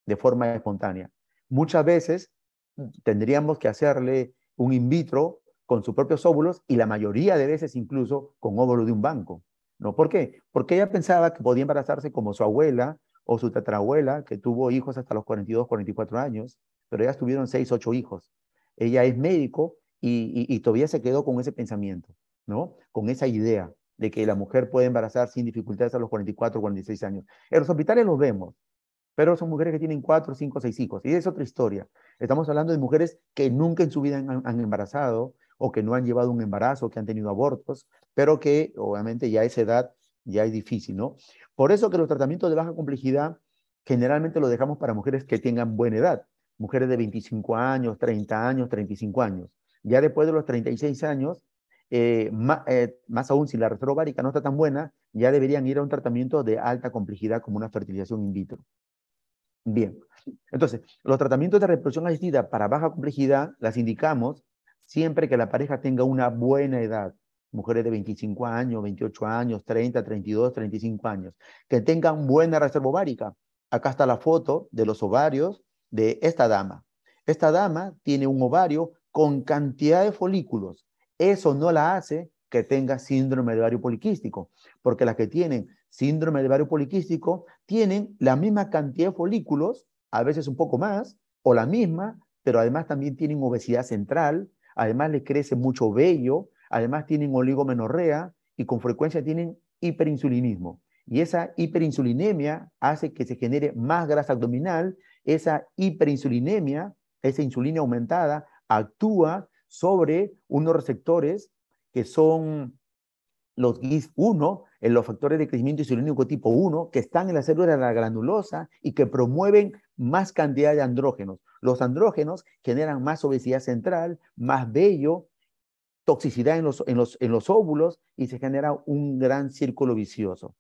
de forma espontánea. Muchas veces mm, tendríamos que hacerle un in vitro con sus propios óvulos y la mayoría de veces incluso con óvulos de un banco. ¿no? ¿Por qué? Porque ella pensaba que podía embarazarse como su abuela o su tatarabuela, que tuvo hijos hasta los 42, 44 años, pero ellas tuvieron 6, ocho hijos. Ella es médico y, y, y todavía se quedó con ese pensamiento, ¿no? Con esa idea de que la mujer puede embarazar sin dificultades a los 44, 46 años. En los hospitales los vemos, pero son mujeres que tienen 4, 5, 6 hijos. Y es otra historia. Estamos hablando de mujeres que nunca en su vida han, embarazado o que no han llevado un embarazo, que han tenido abortos, pero que obviamente ya a esa edad ya es difícil, ¿no? Por eso que los tratamientos de baja complejidad generalmente los dejamos para mujeres que tengan buena edad, mujeres de 25 años, 30 años, 35 años. Ya después de los 36 años, eh, eh, más, aún si la reserva ovárica no está tan buena, ya deberían ir a un tratamiento de alta complejidad como una fertilización in vitro. Bien, entonces, los tratamientos de reproducción asistida para baja complejidad las indicamos siempre que la pareja tenga una buena edad, mujeres de 25 años, 28 años, 30, 32, 35 años, que tengan buena reserva ovárica. Acá está la foto de los ovarios de esta dama. Esta dama tiene un ovario con cantidad de folículos eso no la hace que tenga síndrome de ovario poliquístico, porque las que tienen síndrome de ovario poliquístico tienen la misma cantidad de folículos, a veces un poco más, o la misma, pero además también tienen obesidad central, además les crece mucho vello, además tienen oligomenorrea y con frecuencia tienen hiperinsulinismo. Y esa hiperinsulinemia hace que se genere más grasa abdominal, esa hiperinsulinemia, esa insulina aumentada, actúa sobre unos receptores que son los gis 1 en los factores de crecimiento insulínico tipo 1, que están en la célula de la granulosa y que promueven más cantidad de andrógenos. Los andrógenos generan más obesidad central, más vello, toxicidad en los óvulos y se genera un gran círculo vicioso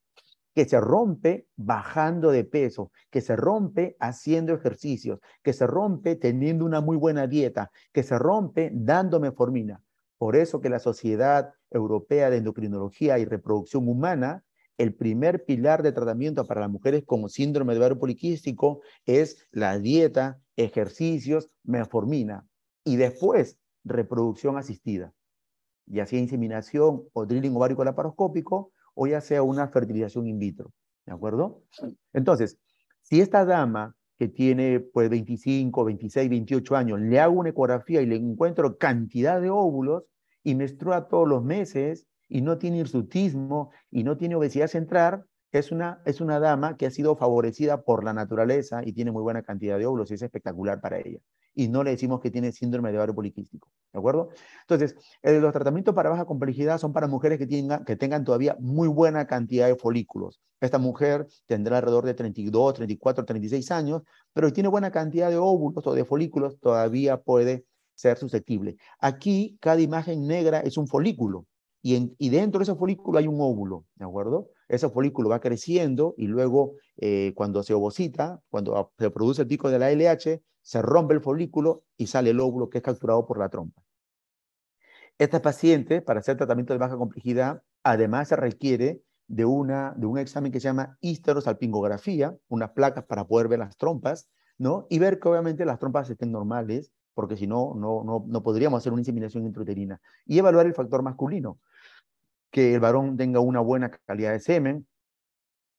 que se rompe bajando de peso, que se rompe haciendo ejercicios, que se rompe teniendo una muy buena dieta, que se rompe dándome formina. Por eso que la Sociedad Europea de Endocrinología y Reproducción Humana, el primer pilar de tratamiento para las mujeres con síndrome de ovario poliquístico es la dieta, ejercicios, meformina. y después reproducción asistida, ya sea inseminación o drilling ovárico laparoscópico, o ya sea una fertilización in vitro. ¿De acuerdo? Entonces, si esta dama que tiene pues 25, 26, 28 años, le hago una ecografía y le encuentro cantidad de óvulos y menstrua todos los meses y no tiene hirsutismo y no tiene obesidad central, es una, es una dama que ha sido favorecida por la naturaleza y tiene muy buena cantidad de óvulos y es espectacular para ella y no le decimos que tiene síndrome de ovario poliquístico. ¿De acuerdo? Entonces, eh, los tratamientos para baja complejidad son para mujeres que tengan, que tengan todavía muy buena cantidad de folículos. Esta mujer tendrá alrededor de 32, 34, 36 años, pero si tiene buena cantidad de óvulos o de folículos, todavía puede ser susceptible. Aquí, cada imagen negra es un folículo. Y, en, y, dentro de ese folículo hay un óvulo, ¿de acuerdo? Ese folículo va creciendo y luego eh, cuando se ovocita, cuando se produce el pico de la LH, se rompe el folículo y sale el óvulo que es capturado por la trompa. Esta paciente, para hacer tratamiento de baja complejidad, además se requiere de, una, de un examen que se llama histerosalpingografía, unas placas para poder ver las trompas, ¿no? Y ver que obviamente las trompas estén normales, porque si no, no, no, no podríamos hacer una inseminación intrauterina. Y evaluar el factor masculino, que el varón tenga una buena calidad de semen,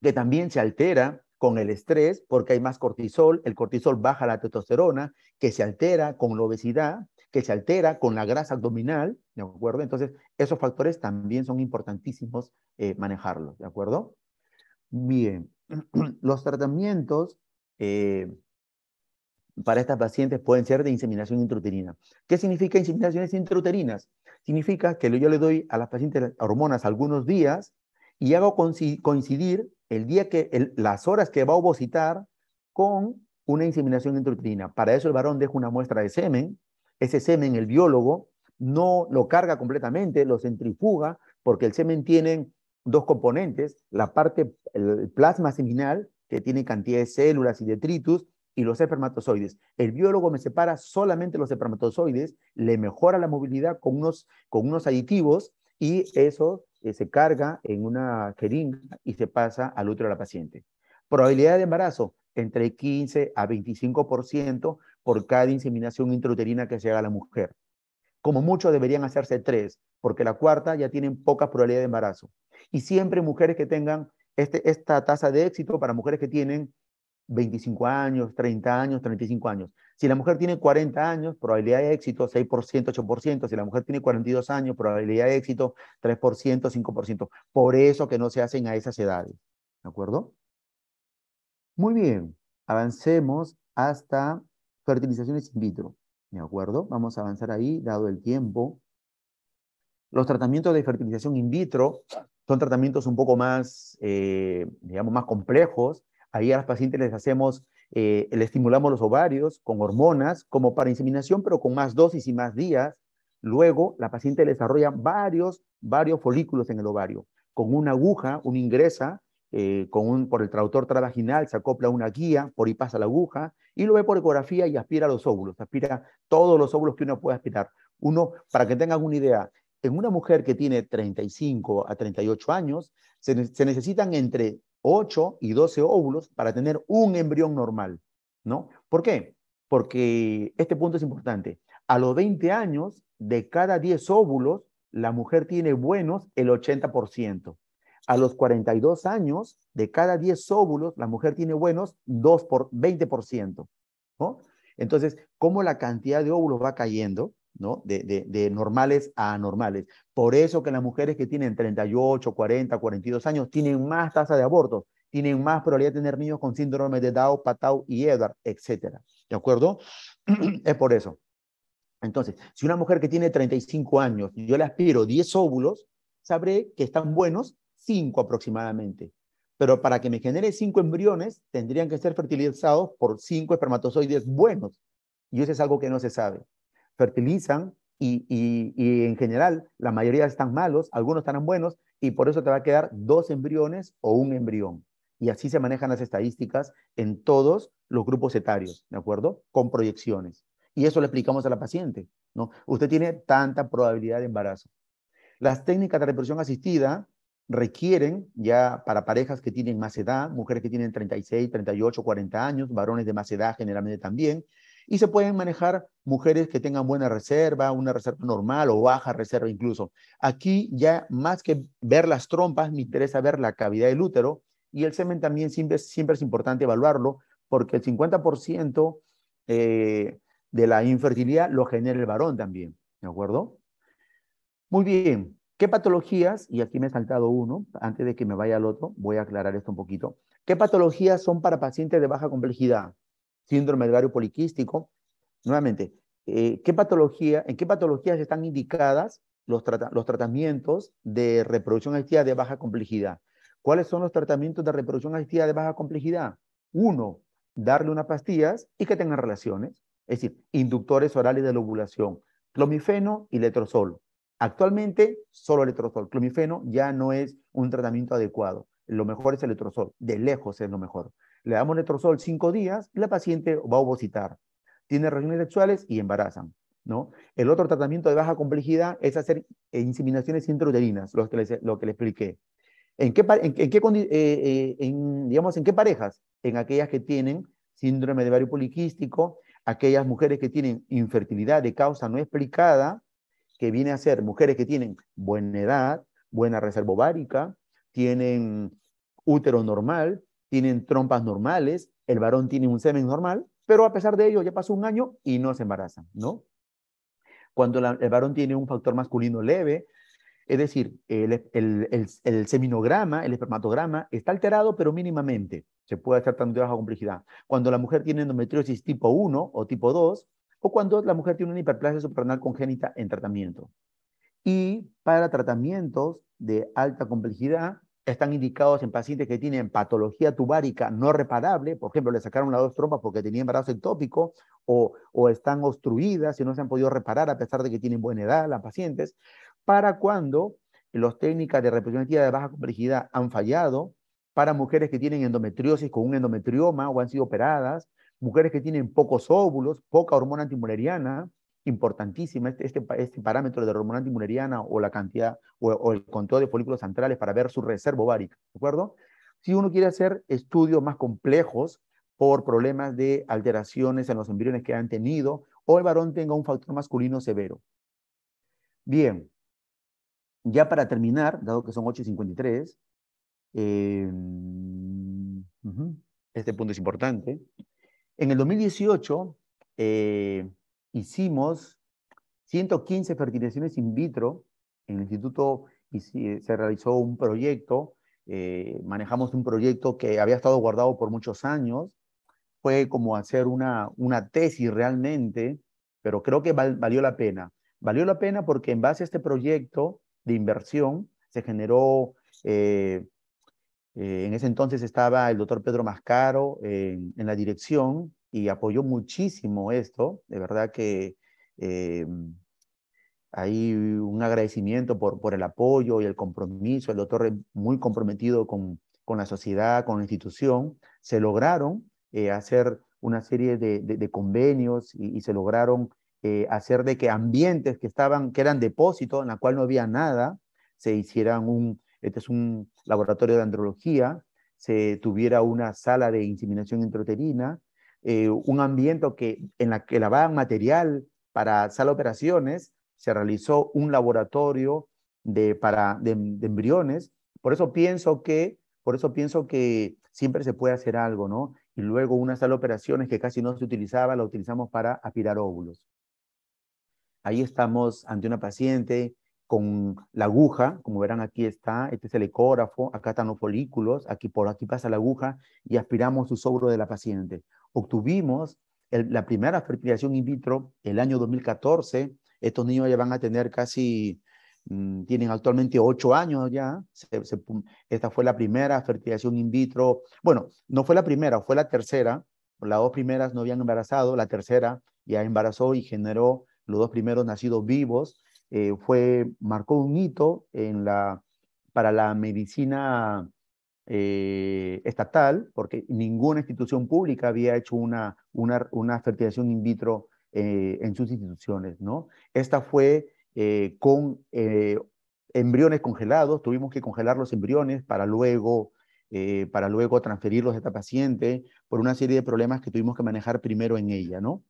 que también se altera con el estrés, porque hay más cortisol, el cortisol baja la testosterona, que se altera con la obesidad, que se altera con la grasa abdominal, ¿de acuerdo? Entonces, esos factores también son importantísimos eh, manejarlos, ¿de acuerdo? Bien, [CLEARS THROAT] los tratamientos eh, para estas pacientes pueden ser de inseminación intrauterina. ¿Qué significa inseminaciones intrauterinas? Significa que yo le doy a las pacientes hormonas algunos días, y hago coincidir el día que las horas que va a ovocitar con una inseminación intrutrina. Para eso el varón deja una muestra de semen, ese semen el biólogo no lo carga completamente, lo centrifuga, porque el semen tiene dos componentes, la parte, el plasma seminal, que tiene cantidad de células y detritus, y los espermatozoides. El biólogo me separa solamente los espermatozoides, le mejora la movilidad con unos, con unos aditivos y eso eh, se carga en una jeringa y se pasa al útero de la paciente. Probabilidad de embarazo, entre 15 a 25% por cada inseminación intrauterina que se haga a la mujer. Como mucho deberían hacerse tres, porque la cuarta ya tienen poca probabilidad de embarazo. Y siempre mujeres que tengan este, esta tasa de éxito para mujeres que tienen 25 años, 30 años, 35 años. Si la mujer tiene 40 años, probabilidad de éxito 6%, 8%. Si la mujer tiene 42 años, probabilidad de éxito 3%, 5%. Por eso que no se hacen a esas edades. ¿De acuerdo? Muy bien. Avancemos hasta fertilizaciones in vitro. ¿De acuerdo? Vamos a avanzar ahí, dado el tiempo. Los tratamientos de fertilización in vitro son tratamientos un poco más, eh, digamos, más complejos. Ahí a las pacientes les hacemos eh, le estimulamos los ovarios con hormonas, como para inseminación, pero con más dosis y más días. Luego, la paciente desarrolla varios, varios folículos en el ovario. Con una aguja, uno ingresa eh, con un, por el traductor travaginal, se acopla una guía, por ahí pasa la aguja, y lo ve por ecografía y aspira los óvulos, aspira todos los óvulos que uno puede aspirar. Uno, para que tengan una idea, en una mujer que tiene 35 a 38 años, se necesitan entre 8 y 12 óvulos para tener un embrión normal, ¿no? ¿Por qué? Porque este punto es importante. A los 20 años, de cada 10 óvulos, la mujer tiene buenos el 80%. A los 42 años, de cada 10 óvulos, la mujer tiene buenos 2 por 20%, Entonces, ¿cómo la cantidad de óvulos va cayendo, de, normales a anormales. Por eso que las mujeres que tienen 38, 40, 42 años tienen más tasa de aborto, tienen más probabilidad de tener niños con síndrome de Dow, Patau y Edward, etc. ¿De acuerdo? [CLEARS THROAT] es por eso. Entonces, si una mujer que tiene 35 años, yo le aspiro 10 óvulos, sabré que están buenos 5 aproximadamente. Pero para que me genere 5 embriones, tendrían que ser fertilizados por 5 espermatozoides buenos. Y eso es algo que no se sabe fertilizan y, en general la mayoría están malos, algunos estarán buenos y por eso te va a quedar dos embriones o un embrión. Y así se manejan las estadísticas en todos los grupos etarios, ¿de acuerdo? Con proyecciones. Y eso le explicamos a la paciente, ¿no? Usted tiene tanta probabilidad de embarazo. Las técnicas de reproducción asistida requieren ya para parejas que tienen más edad, mujeres que tienen 36, 38, 40 años, varones de más edad generalmente también, y se pueden manejar mujeres que tengan buena reserva, una reserva normal o baja reserva incluso. Aquí ya más que ver las trompas, me interesa ver la cavidad del útero y el semen también siempre, siempre es importante evaluarlo porque el 50% eh, de la infertilidad lo genera el varón también, ¿de acuerdo? Muy bien, ¿qué patologías? Y aquí me he saltado uno, antes de que me vaya al otro, voy a aclarar esto un poquito. ¿Qué patologías son para pacientes de baja complejidad? síndrome del ovario poliquístico. Nuevamente, eh, ¿qué patología, ¿en qué patologías están indicadas los, tratamientos de reproducción asistida de baja complejidad? ¿Cuáles son los tratamientos de reproducción asistida de baja complejidad? Uno, darle unas pastillas y que tengan relaciones, es decir, inductores orales de la ovulación, clomifeno y letrozol. Actualmente, solo letrozol. Clomifeno ya no es un tratamiento adecuado. Lo mejor es el letrozol. De lejos es lo mejor. Le damos letrozol cinco días, la paciente va a ovocitar. Tiene relaciones sexuales y embarazan. ¿no? El otro tratamiento de baja complejidad es hacer inseminaciones intrauterinas, lo que les, lo que expliqué. ¿En qué, eh, eh, digamos, ¿En qué parejas? En aquellas que tienen síndrome de ovario poliquístico, aquellas mujeres que tienen infertilidad de causa no explicada, que viene a ser mujeres que tienen buena edad, buena reserva ovárica, tienen útero normal, tienen trompas normales, el varón tiene un semen normal, pero a pesar de ello ya pasó un año y no se embarazan, ¿no? Cuando el varón tiene un factor masculino leve, es decir, el, seminograma, el espermatograma, está alterado, pero mínimamente. Se puede estar tan de baja complejidad. Cuando la mujer tiene endometriosis tipo 1 o tipo 2, o cuando la mujer tiene una hiperplasia suprarrenal congénita en tratamiento. Y para tratamientos de alta complejidad, están indicados en pacientes que tienen patología tubárica no reparable, por ejemplo, le sacaron las dos trompas porque tenían embarazo ectópico o, o están obstruidas y no se han podido reparar a pesar de que tienen buena edad las pacientes, para cuando las técnicas de reproducción activa de baja complejidad han fallado, para mujeres que tienen endometriosis con un endometrioma o han sido operadas, mujeres que tienen pocos óvulos, poca hormona antimuleriana, importantísima, este, este, este parámetro de hormona antimuleriana o la cantidad o, el control de folículos centrales para ver su reserva ovárica, ¿de acuerdo? Si uno quiere hacer estudios más complejos por problemas de alteraciones en los embriones que han tenido o el varón tenga un factor masculino severo. Bien, ya para terminar, dado que son 8 y 53, em, este punto es importante. En el 2018, eh, hicimos 115 fertilizaciones in vitro. En el instituto y se realizó un proyecto, eh, manejamos un proyecto que había estado guardado por muchos años. Fue como hacer una, una tesis realmente, pero creo que valió la pena. Valió la pena porque en base a este proyecto de inversión se generó eh, eh, en ese entonces estaba el doctor Pedro Mascaro en, la dirección y apoyó muchísimo esto. De verdad que eh, hay un agradecimiento por, por el apoyo y el compromiso. El doctor es muy comprometido con, la sociedad, con la institución. Se lograron eh, hacer una serie de, convenios y, se lograron eh, hacer de que ambientes que estaban, que eran depósitos, en la cual no había nada, se hicieran un, este es un laboratorio de andrología, se tuviera una sala de inseminación intrauterina, eh, un ambiente que, en la que lavaban material para sala operaciones, se realizó un laboratorio de, para, embriones. Por eso pienso que, por eso pienso que siempre se puede hacer algo, ¿no? Y luego una sala operaciones que casi no se utilizaba, la utilizamos para aspirar óvulos. Ahí estamos ante una paciente con la aguja, como verán aquí está, este es el ecógrafo, acá están los folículos, aquí por aquí pasa la aguja y aspiramos su sobro de la paciente. Obtuvimos la primera fertilización in vitro el año 2014. Estos niños ya van a tener casi, mm, tienen actualmente ocho años ya. esta fue la primera fertilización in vitro. Bueno, no fue la primera, fue la tercera. Las dos primeras no habían embarazado, la tercera ya embarazó y generó los dos primeros nacidos vivos. Eh, fue, marcó un hito en la, para la medicina eh, estatal, porque ninguna institución pública había hecho una, una, fertilización in vitro eh, en sus instituciones. ¿no? Esta fue eh, con embriones congelados, tuvimos que congelar los embriones para luego, para luego transferirlos a esta paciente por una serie de problemas que tuvimos que manejar primero en ella. ¿no?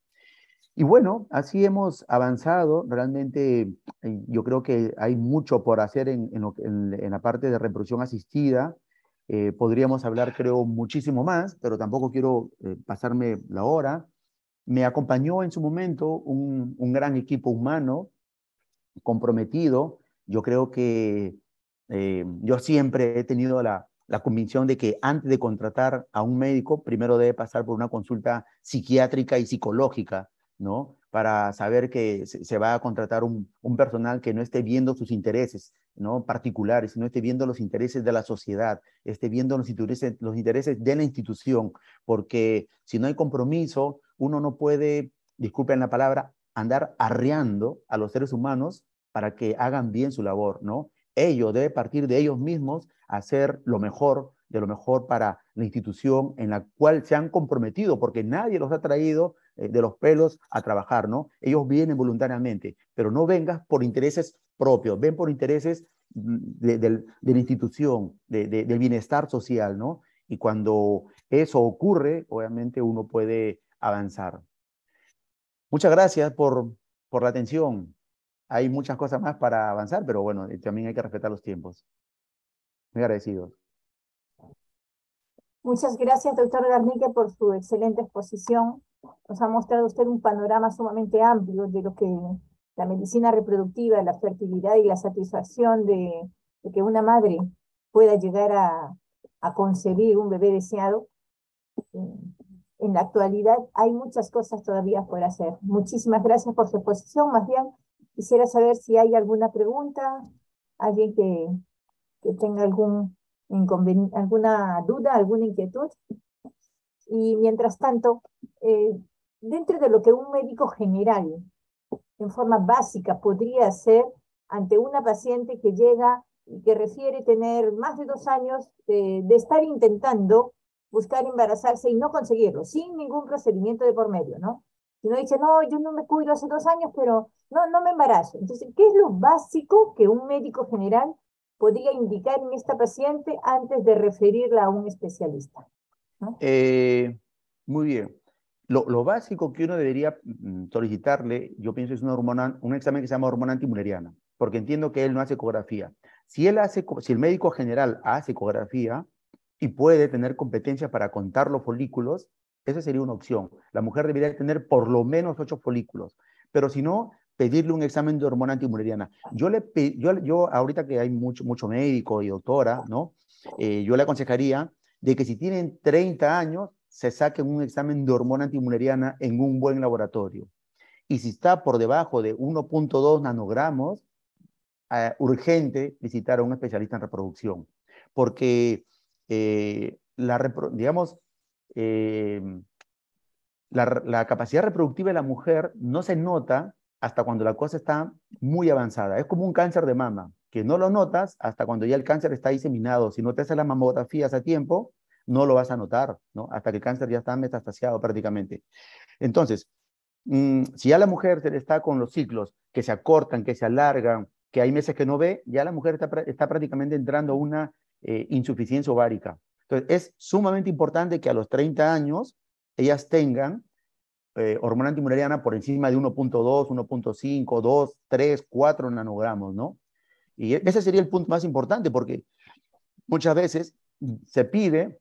Y bueno, así hemos avanzado. Realmente yo creo que hay mucho por hacer en, en, en la parte de reproducción asistida. Eh, podríamos hablar, creo, muchísimo más, pero tampoco quiero eh, pasarme la hora. Me acompañó en su momento un, gran equipo humano, comprometido. Yo creo que eh, yo siempre he tenido la, convicción de que antes de contratar a un médico, primero debe pasar por una consulta psiquiátrica y psicológica, ¿no? Para saber que se, va a contratar un personal que no esté viendo sus intereses, ¿no? particulares, sino esté viendo los intereses de la sociedad, esté viendo los intereses, de la institución, porque si no hay compromiso, uno no puede, disculpen la palabra, andar arreando a los seres humanos para que hagan bien su labor, ¿no? Ellos debe partir de ellos mismos a hacer lo mejor, de lo mejor para la institución en la cual se han comprometido, porque nadie los ha traído eh, de los pelos a trabajar, ¿no? Ellos vienen voluntariamente, pero no vengas por intereses propios, ven por intereses mm, de, la institución, del bienestar social, ¿no? Y cuando eso ocurre, obviamente uno puede avanzar. Muchas gracias por, por la atención. Hay muchas cosas más para avanzar, pero bueno, eh, también hay que respetar los tiempos. Muy agradecido. Muchas gracias, doctor Garnique, por su excelente exposición nos ha mostrado usted un panorama sumamente amplio de lo que la medicina reproductiva, la fertilidad y la satisfacción de, que una madre pueda llegar a, concebir un bebé deseado. Eh, en, la actualidad hay muchas cosas todavía por hacer. Muchísimas gracias por su exposición. Más bien, quisiera saber si hay alguna pregunta, alguien que, tenga algún alguna duda, alguna inquietud. Y mientras tanto, eh, dentro de lo que un médico general, en forma básica, podría hacer ante una paciente que llega y que refiere tener más de dos años de, estar intentando buscar embarazarse y no conseguirlo, sin ningún procedimiento de por medio, ¿no? Si no dice, no, yo no me cuido hace dos años, pero no, no me embarazo. Entonces, ¿qué es lo básico que un médico general podría indicar en esta paciente antes de referirla a un especialista? Eh, muy bien. Lo, básico que uno debería mm, solicitarle, yo pienso, es una hormona, un examen que se llama hormona antimuleriana, porque entiendo que él no hace ecografía. Si, él hace, si el médico general hace ecografía y puede tener competencia para contar los folículos, esa sería una opción. La mujer debería tener por lo menos ocho folículos, pero si no, pedirle un examen de hormona antimuleriana. Yo, le, yo, yo ahorita que hay mucho, mucho médico y doctora, ¿no? Eh, yo le aconsejaría de que si tienen 30 años, se saquen un examen de hormona antimuleriana en un buen laboratorio. Y si está por debajo de 1.2 nanogramos, eh, urgente visitar a un especialista en reproducción. Porque, eh, la, digamos, eh, la capacidad reproductiva de la mujer no se nota hasta cuando la cosa está muy avanzada. Es como un cáncer de mama que no lo notas hasta cuando ya el cáncer está diseminado. Si no te haces las mamografías a tiempo, no lo vas a notar, ¿no? Hasta que el cáncer ya está metastasiado prácticamente. Entonces, mm, si ya la mujer está con los ciclos que se acortan, que se alargan, que hay meses que no ve, ya la mujer está, prácticamente entrando a una eh, insuficiencia ovárica. Entonces, es sumamente importante que a los 30 años ellas tengan eh, hormona antimuleriana por encima de 1.2, 1.5, 2, 3, 4 nanogramos, ¿no? Y e-, ese sería el punto más importante, porque muchas veces se pide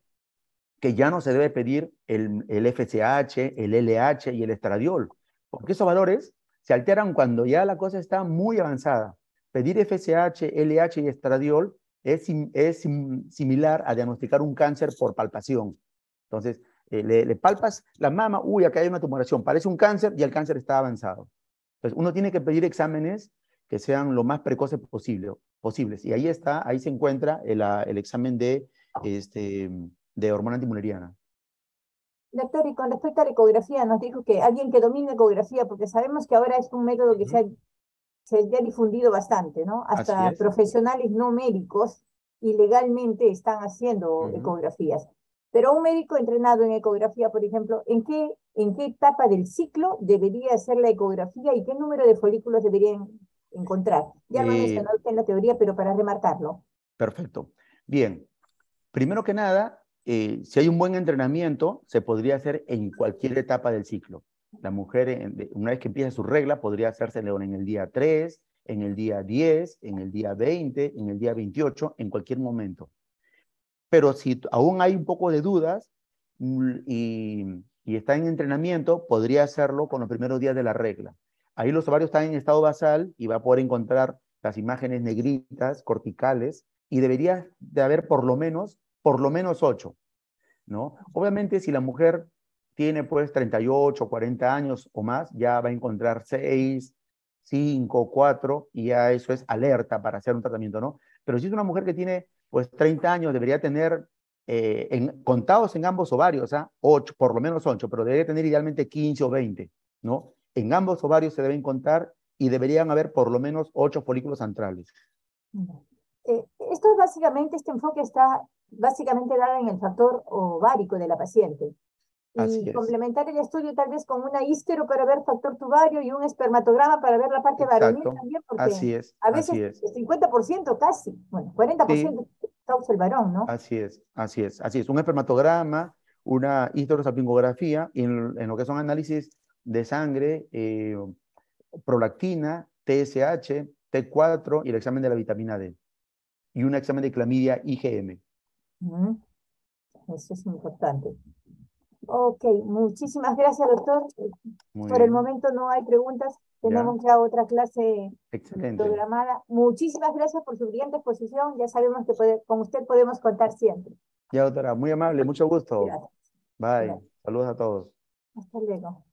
que ya no se debe pedir el, el FCH, el LH y el estradiol, porque esos valores se alteran cuando ya la cosa está muy avanzada. Pedir FSH, LH y estradiol es, es similar a diagnosticar un cáncer por palpación. Entonces, eh, le, le, palpas la mama, uy, acá hay una tumoración, parece un cáncer y el cáncer está avanzado. Entonces, uno tiene que pedir exámenes que sean lo más precoces posible, posibles. Y ahí está, ahí se encuentra el, ah, examen de, este, de hormona antimuleriana. Doctor, y con respecto a la ecografía, nos dijo que alguien que domine ecografía, porque sabemos que ahora es un método que se, ha, se, ha, difundido bastante, ¿no? Hasta profesionales no médicos ilegalmente están haciendo ecografías. Pero un médico entrenado en ecografía, por ejemplo, ¿en qué, ¿en qué etapa del ciclo debería hacer la ecografía y qué número de folículos deberían encontrar. Ya lo eh, en la teoría, pero para remarcarlo. Perfecto. Bien. Primero que nada, eh, si hay un buen entrenamiento, se podría hacer en cualquier etapa del ciclo. La mujer, eh, una vez que empieza su regla, podría hacerse en el día 3, en el día 10, en el día 20, en el día 28, en cualquier momento. Pero si aún hay un poco de dudas mm, y está en entrenamiento, podría hacerlo con los primeros días de la regla. Ahí los ovarios están en estado basal y va a poder encontrar las imágenes negritas, corticales, y debería de haber por lo menos, por lo menos ocho, ¿no? Obviamente si la mujer tiene pues 38, 40 años o más, ya va a encontrar seis, cinco, cuatro, y ya eso es alerta para hacer un tratamiento, ¿no? Pero si es una mujer que tiene pues 30 años, debería tener eh, contados en ambos ovarios, a ¿ah? ocho por lo menos ocho, pero debería tener idealmente 15 o 20, ¿no? En ambos ovarios se deben contar y deberían haber por lo menos ocho folículos antrales. Eh, esto esto básicamente, este enfoque está básicamente dado en el factor ovárico de la paciente. Y complementar el estudio tal vez con una histero para ver factor tubario y un espermatograma para ver la parte varonil también, porque Así es. a veces el 50% casi, bueno, 40% sí. el varón, ¿no? Así es. Así es. Así es. Un espermatograma, una histerosalpingografía y en, en lo que son análisis de sangre, eh, prolactina, TSH, T4 y el examen de la vitamina D. Y un examen de clamidia IgM. Eso es importante. Ok, muchísimas gracias, doctor. Por el momento no hay preguntas. Tenemos ya, otra clase programada. Muchísimas gracias por su brillante exposición. Ya sabemos que con usted podemos contar siempre. Ya, doctora, muy amable, mucho gusto. Bye. Saludos a todos. Hasta luego.